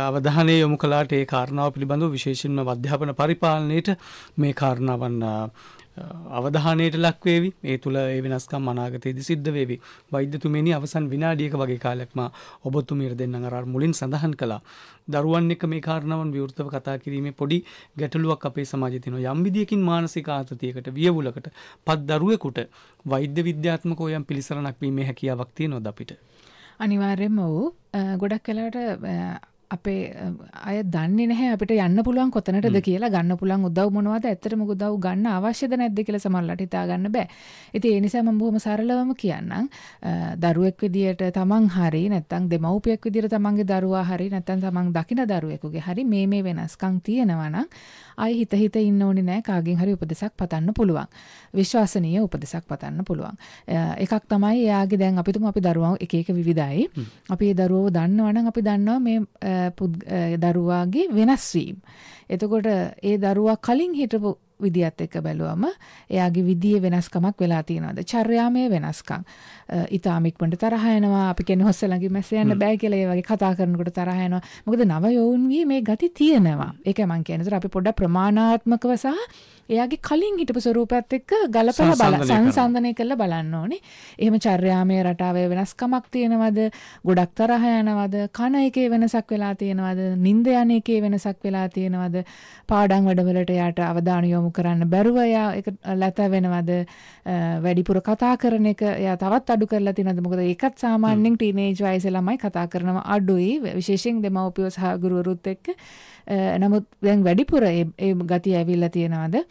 අවධානය යොමු කළාට ඒ කාරණාව පිළිබඳව විශේෂයෙන්ම අධ්‍යාපන පරිපාලනයේට මේ කාරණාවන් අවධානයට ලක්වේවි ඒ තුළ ඒ වෙනස්කම් අනාගතයේද සිද්ධ වේවි. වෛද්‍යතුමනි අවසන් විනාඩියක වගේ කාලෙක්ම ඔබතුමීර දෙන්න අරාර මුලින් සඳහන් කළා. දරුවන් එක මේ කාරණාවන් විවෘතව කතා කිරීමේ පොඩි ගැටලුවක් අපේ සමාජයේ තියෙනවා. යම් විදියකින් මානසික ආතතියකට වියවුලකට පත් දරුවෙකුට වෛද්‍ය විද්‍යාත්මකව යම් පිළිසරණක් වීමේ හැකියාවක් තියෙනවද අපිට? අනිවාර්යයෙන්ම ඔව්. ගොඩක් කලකට අපේ අය දන්නේ නැහැ අපිට යන්න පුළුවන් කොතනටද කියලා ගන්න පුළුවන් උදව් මොනවද ඇත්තටම උදව් ගන්න අවශ්‍යද නැද්ද කියලා සමහරලාට හිතා ගන්න බෑ. ඉතින් ඒ නිසා මම බොහොම සරලවම කියන්නම් දරුවෙක් විදියට තමන් හරි නැත්නම් දෙමව්පියෙක් විදියට තමන්ගේ දරුවා හරි නැත්නම් තමන් දකින දරුවෙකුගේ හරි මේ මේ වෙනස්කම් තියෙනවා නම් අය හිත හිත ඉන්න ඕනේ නෑ කාගෙන් හරි උපදෙසක් පතන්න පුළුවන්. විශ්වාසනීය උපදෙසක් පතන්න පුළුවන්. එකක් තමයි එයාගේ දැන් අපිටම අපි දරුවෝ එක එක විවිධයි. අපි ඒ දරුවෝ දන්නවනම් අපි දන්නවා මේ දරුවාගේ වෙනස්වීම්. එතකොට ඒ දරුවා කලින් හිටපු විදියත් එක්ක බැලුවම එයාගේ විදියේ වෙනස්කමක් වෙලා තියෙනවද චර්යාමය වෙනස්කම් ඊටාම ඉක්මනට තරහ යනවා අපි කියන්නේ හොස්ස ළඟින් මැස්ස යන්න බෑ කියලා ඒ වගේ කතා කරනකොට තරහ යනවා මොකද නව යෝවුන්ගේ මේ ගති තියෙනවා ඒකයි මම කියන්නේ ඒතර අපි පොඩ්ඩක් ප්‍රමාණාත්මකව සහ එයාගේ කලින් හිටපු ස්වරූපයත් එක්ක ගලපලා බල සංසන්දනය කරලා බලන්න ඕනේ. එහෙම චර්යාමය රටාවේ වෙනස්කමක් තියෙනවද? ගොඩක් තරහ යනවද? කන එකේ වෙනසක් වෙලා තියෙනවද? නිින්ද යන එකේ වෙනසක් වෙලා තියෙනවද? පාඩම් වැඩවලට එයාට අවධානය යොමු කරන්න බැරුව එයා ඒක ලැත වෙනවද වැඩිපුර කතා කරන එක එයා තවත් අඩු කරලා තියෙනවද මොකද ඒකත් සාමාන්‍යයෙන් ටීනේජ් වයසේ ළමයි කතා කරනවා අඩුයි විශේෂයෙන් දෙමව්පියෝ සහ ගුරුවරුත් එක්ක නමුත් දැන් වැඩිපුර ඒ ගතිය ඇවිල්ලා තියෙනවද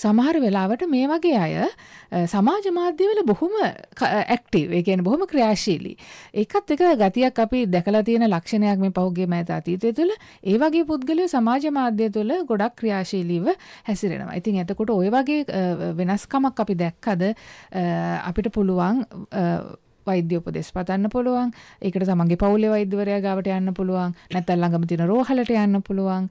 සමහර වෙලාවට මේ වගේ අය සමාජ මාධ්‍යවල බොහොම ඇක්ටීව් ඒ කියන්නේ බොහොම ක්‍රියාශීලී. ඒකත් එක ගතියක් අපි දැකලා තියෙන ලක්ෂණයක් මේ පහුගිය මෑත අතීතය තුළ ඒ වගේ පුද්ගලයෝ සමාජ මාධ්‍ය තුළ ගොඩක් ක්‍රියාශීලීව හැසිරෙනවා. ඉතින් එතකොට ওই වගේ වෙනස්කමක් අපි දැක්කද අපිට පුළුවන් වෛද්‍ය උපදෙස් පතන්න පුළුවන්. ඒකට තමන්ගේ පවුලේ වෛද්‍යවරයා ගාවට යන්න පුළුවන්. නැත්නම් ළඟම තියෙන රෝහලට යන්න පුළුවන්.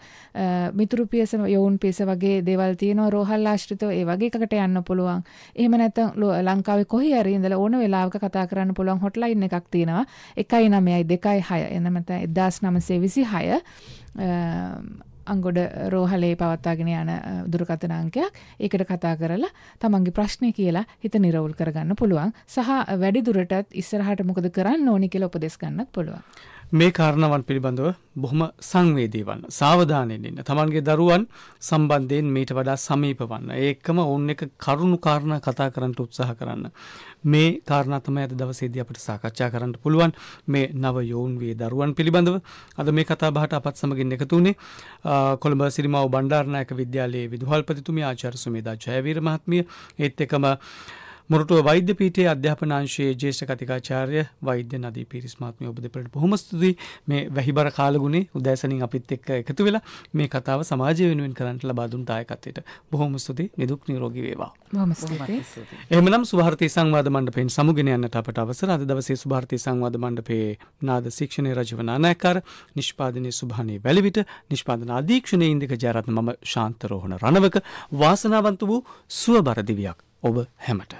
මිතුරු පියස යෝන් පියස වගේ දේවල් තියෙනවා රෝහල් ආශ්‍රිතව ඒ වගේ එකකට යන්න පුළුවන්. එහෙම නැත්නම් ලංකාවේ කොහේ හරි ඉඳලා ඕන වෙලාවක කතා කරන්න පුළුවන් හොට්ලයින් එකක් තියෙනවා. 196 එනමත 1926 අංගොඩ රෝහලේ පවත්තාගෙන යන දුරකථන අංකයක් ඒකට කතා කරලා තමන්ගේ ප්‍රශ්නය කියලා හිත නිරවුල් කරගන්න පුළුවන් සහ වැඩි දුරටත් ඉස්සරහට මොකද කරන්න ඕනි කියලා උපදෙස් ගන්නත් පුළුවන්. මේ කාරණාවන් පිළිබඳව බොහොම සංවේදී වන්න, සාවධානයෙන් ඉන්න. Tamanගේ දරුවන් සම්බන්ධයෙන් මේට වඩා සමීප වන්න. ඒකම ඕන් එක කරුණු කාරණා කතා කරන්න උත්සාහ කරන්න. මේ කාරණා තමයි අද දවසේදී අපිට සාකච්ඡා කරන්න පුළුවන් මේ නව යෝන් වේ දරුවන් පිළිබඳව. අද මේ කතා බහට අපත් සමගින් එකතු වුණේ කොළඹ සිරිමාව බණ්ඩාරනායක විද්‍යාලයේ විදුහල්පතිතුමී ආචාර්ය සුමේදා ජයවීර මහත්මිය. ඒත් එකම මොරටුව වෛද්‍ය පීඨයේ අධ්‍යාපන අංශයේ ජ්‍යෙෂ්ඨ කතිකාචාර්ය වෛද්‍ය නදී පීරිස් මහත්මිය ඔබ දෙපළට බොහොම ස්තුතියි මේ වැහිබර කාලගුණේ උදෑසනින් අපිත් එක්ක එකතු වෙලා මේ කතාව සමාජය වෙනුවෙන් කරන්න ලබා දුන් දායකත්වයට බොහොම ස්තුතියි නිදුක් නිරෝගී වේවා බොහොම ස්තුතියි එහෙමනම් සුභාර්ථී සංවාද මණ්ඩපයෙන් සමුගෙන යන්නට අපට අවසර අද දවසේ සුභාර්ථී සංවාද මණ්ඩපයේ නාද ශික්ෂණයේ රජව නානාකාර නිෂ්පාදනයේ සුභානේ වැලවිට නිෂ්පාදන අධීක්ෂණයේ ඉන්දික ජයරත්න මම ශාන්ත රෝහණ රණවක වාසනාවන්ත වූ සුවබර දිවියක් ඔබ හැමට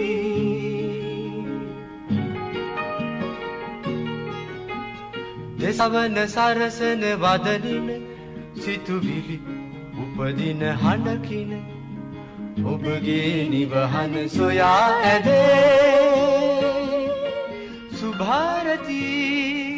සමන සරසන වදනින සිතුවිලි උපදින හඬකින ඔබගේ නිවහන සොයා ඇදේ සුභාරතිී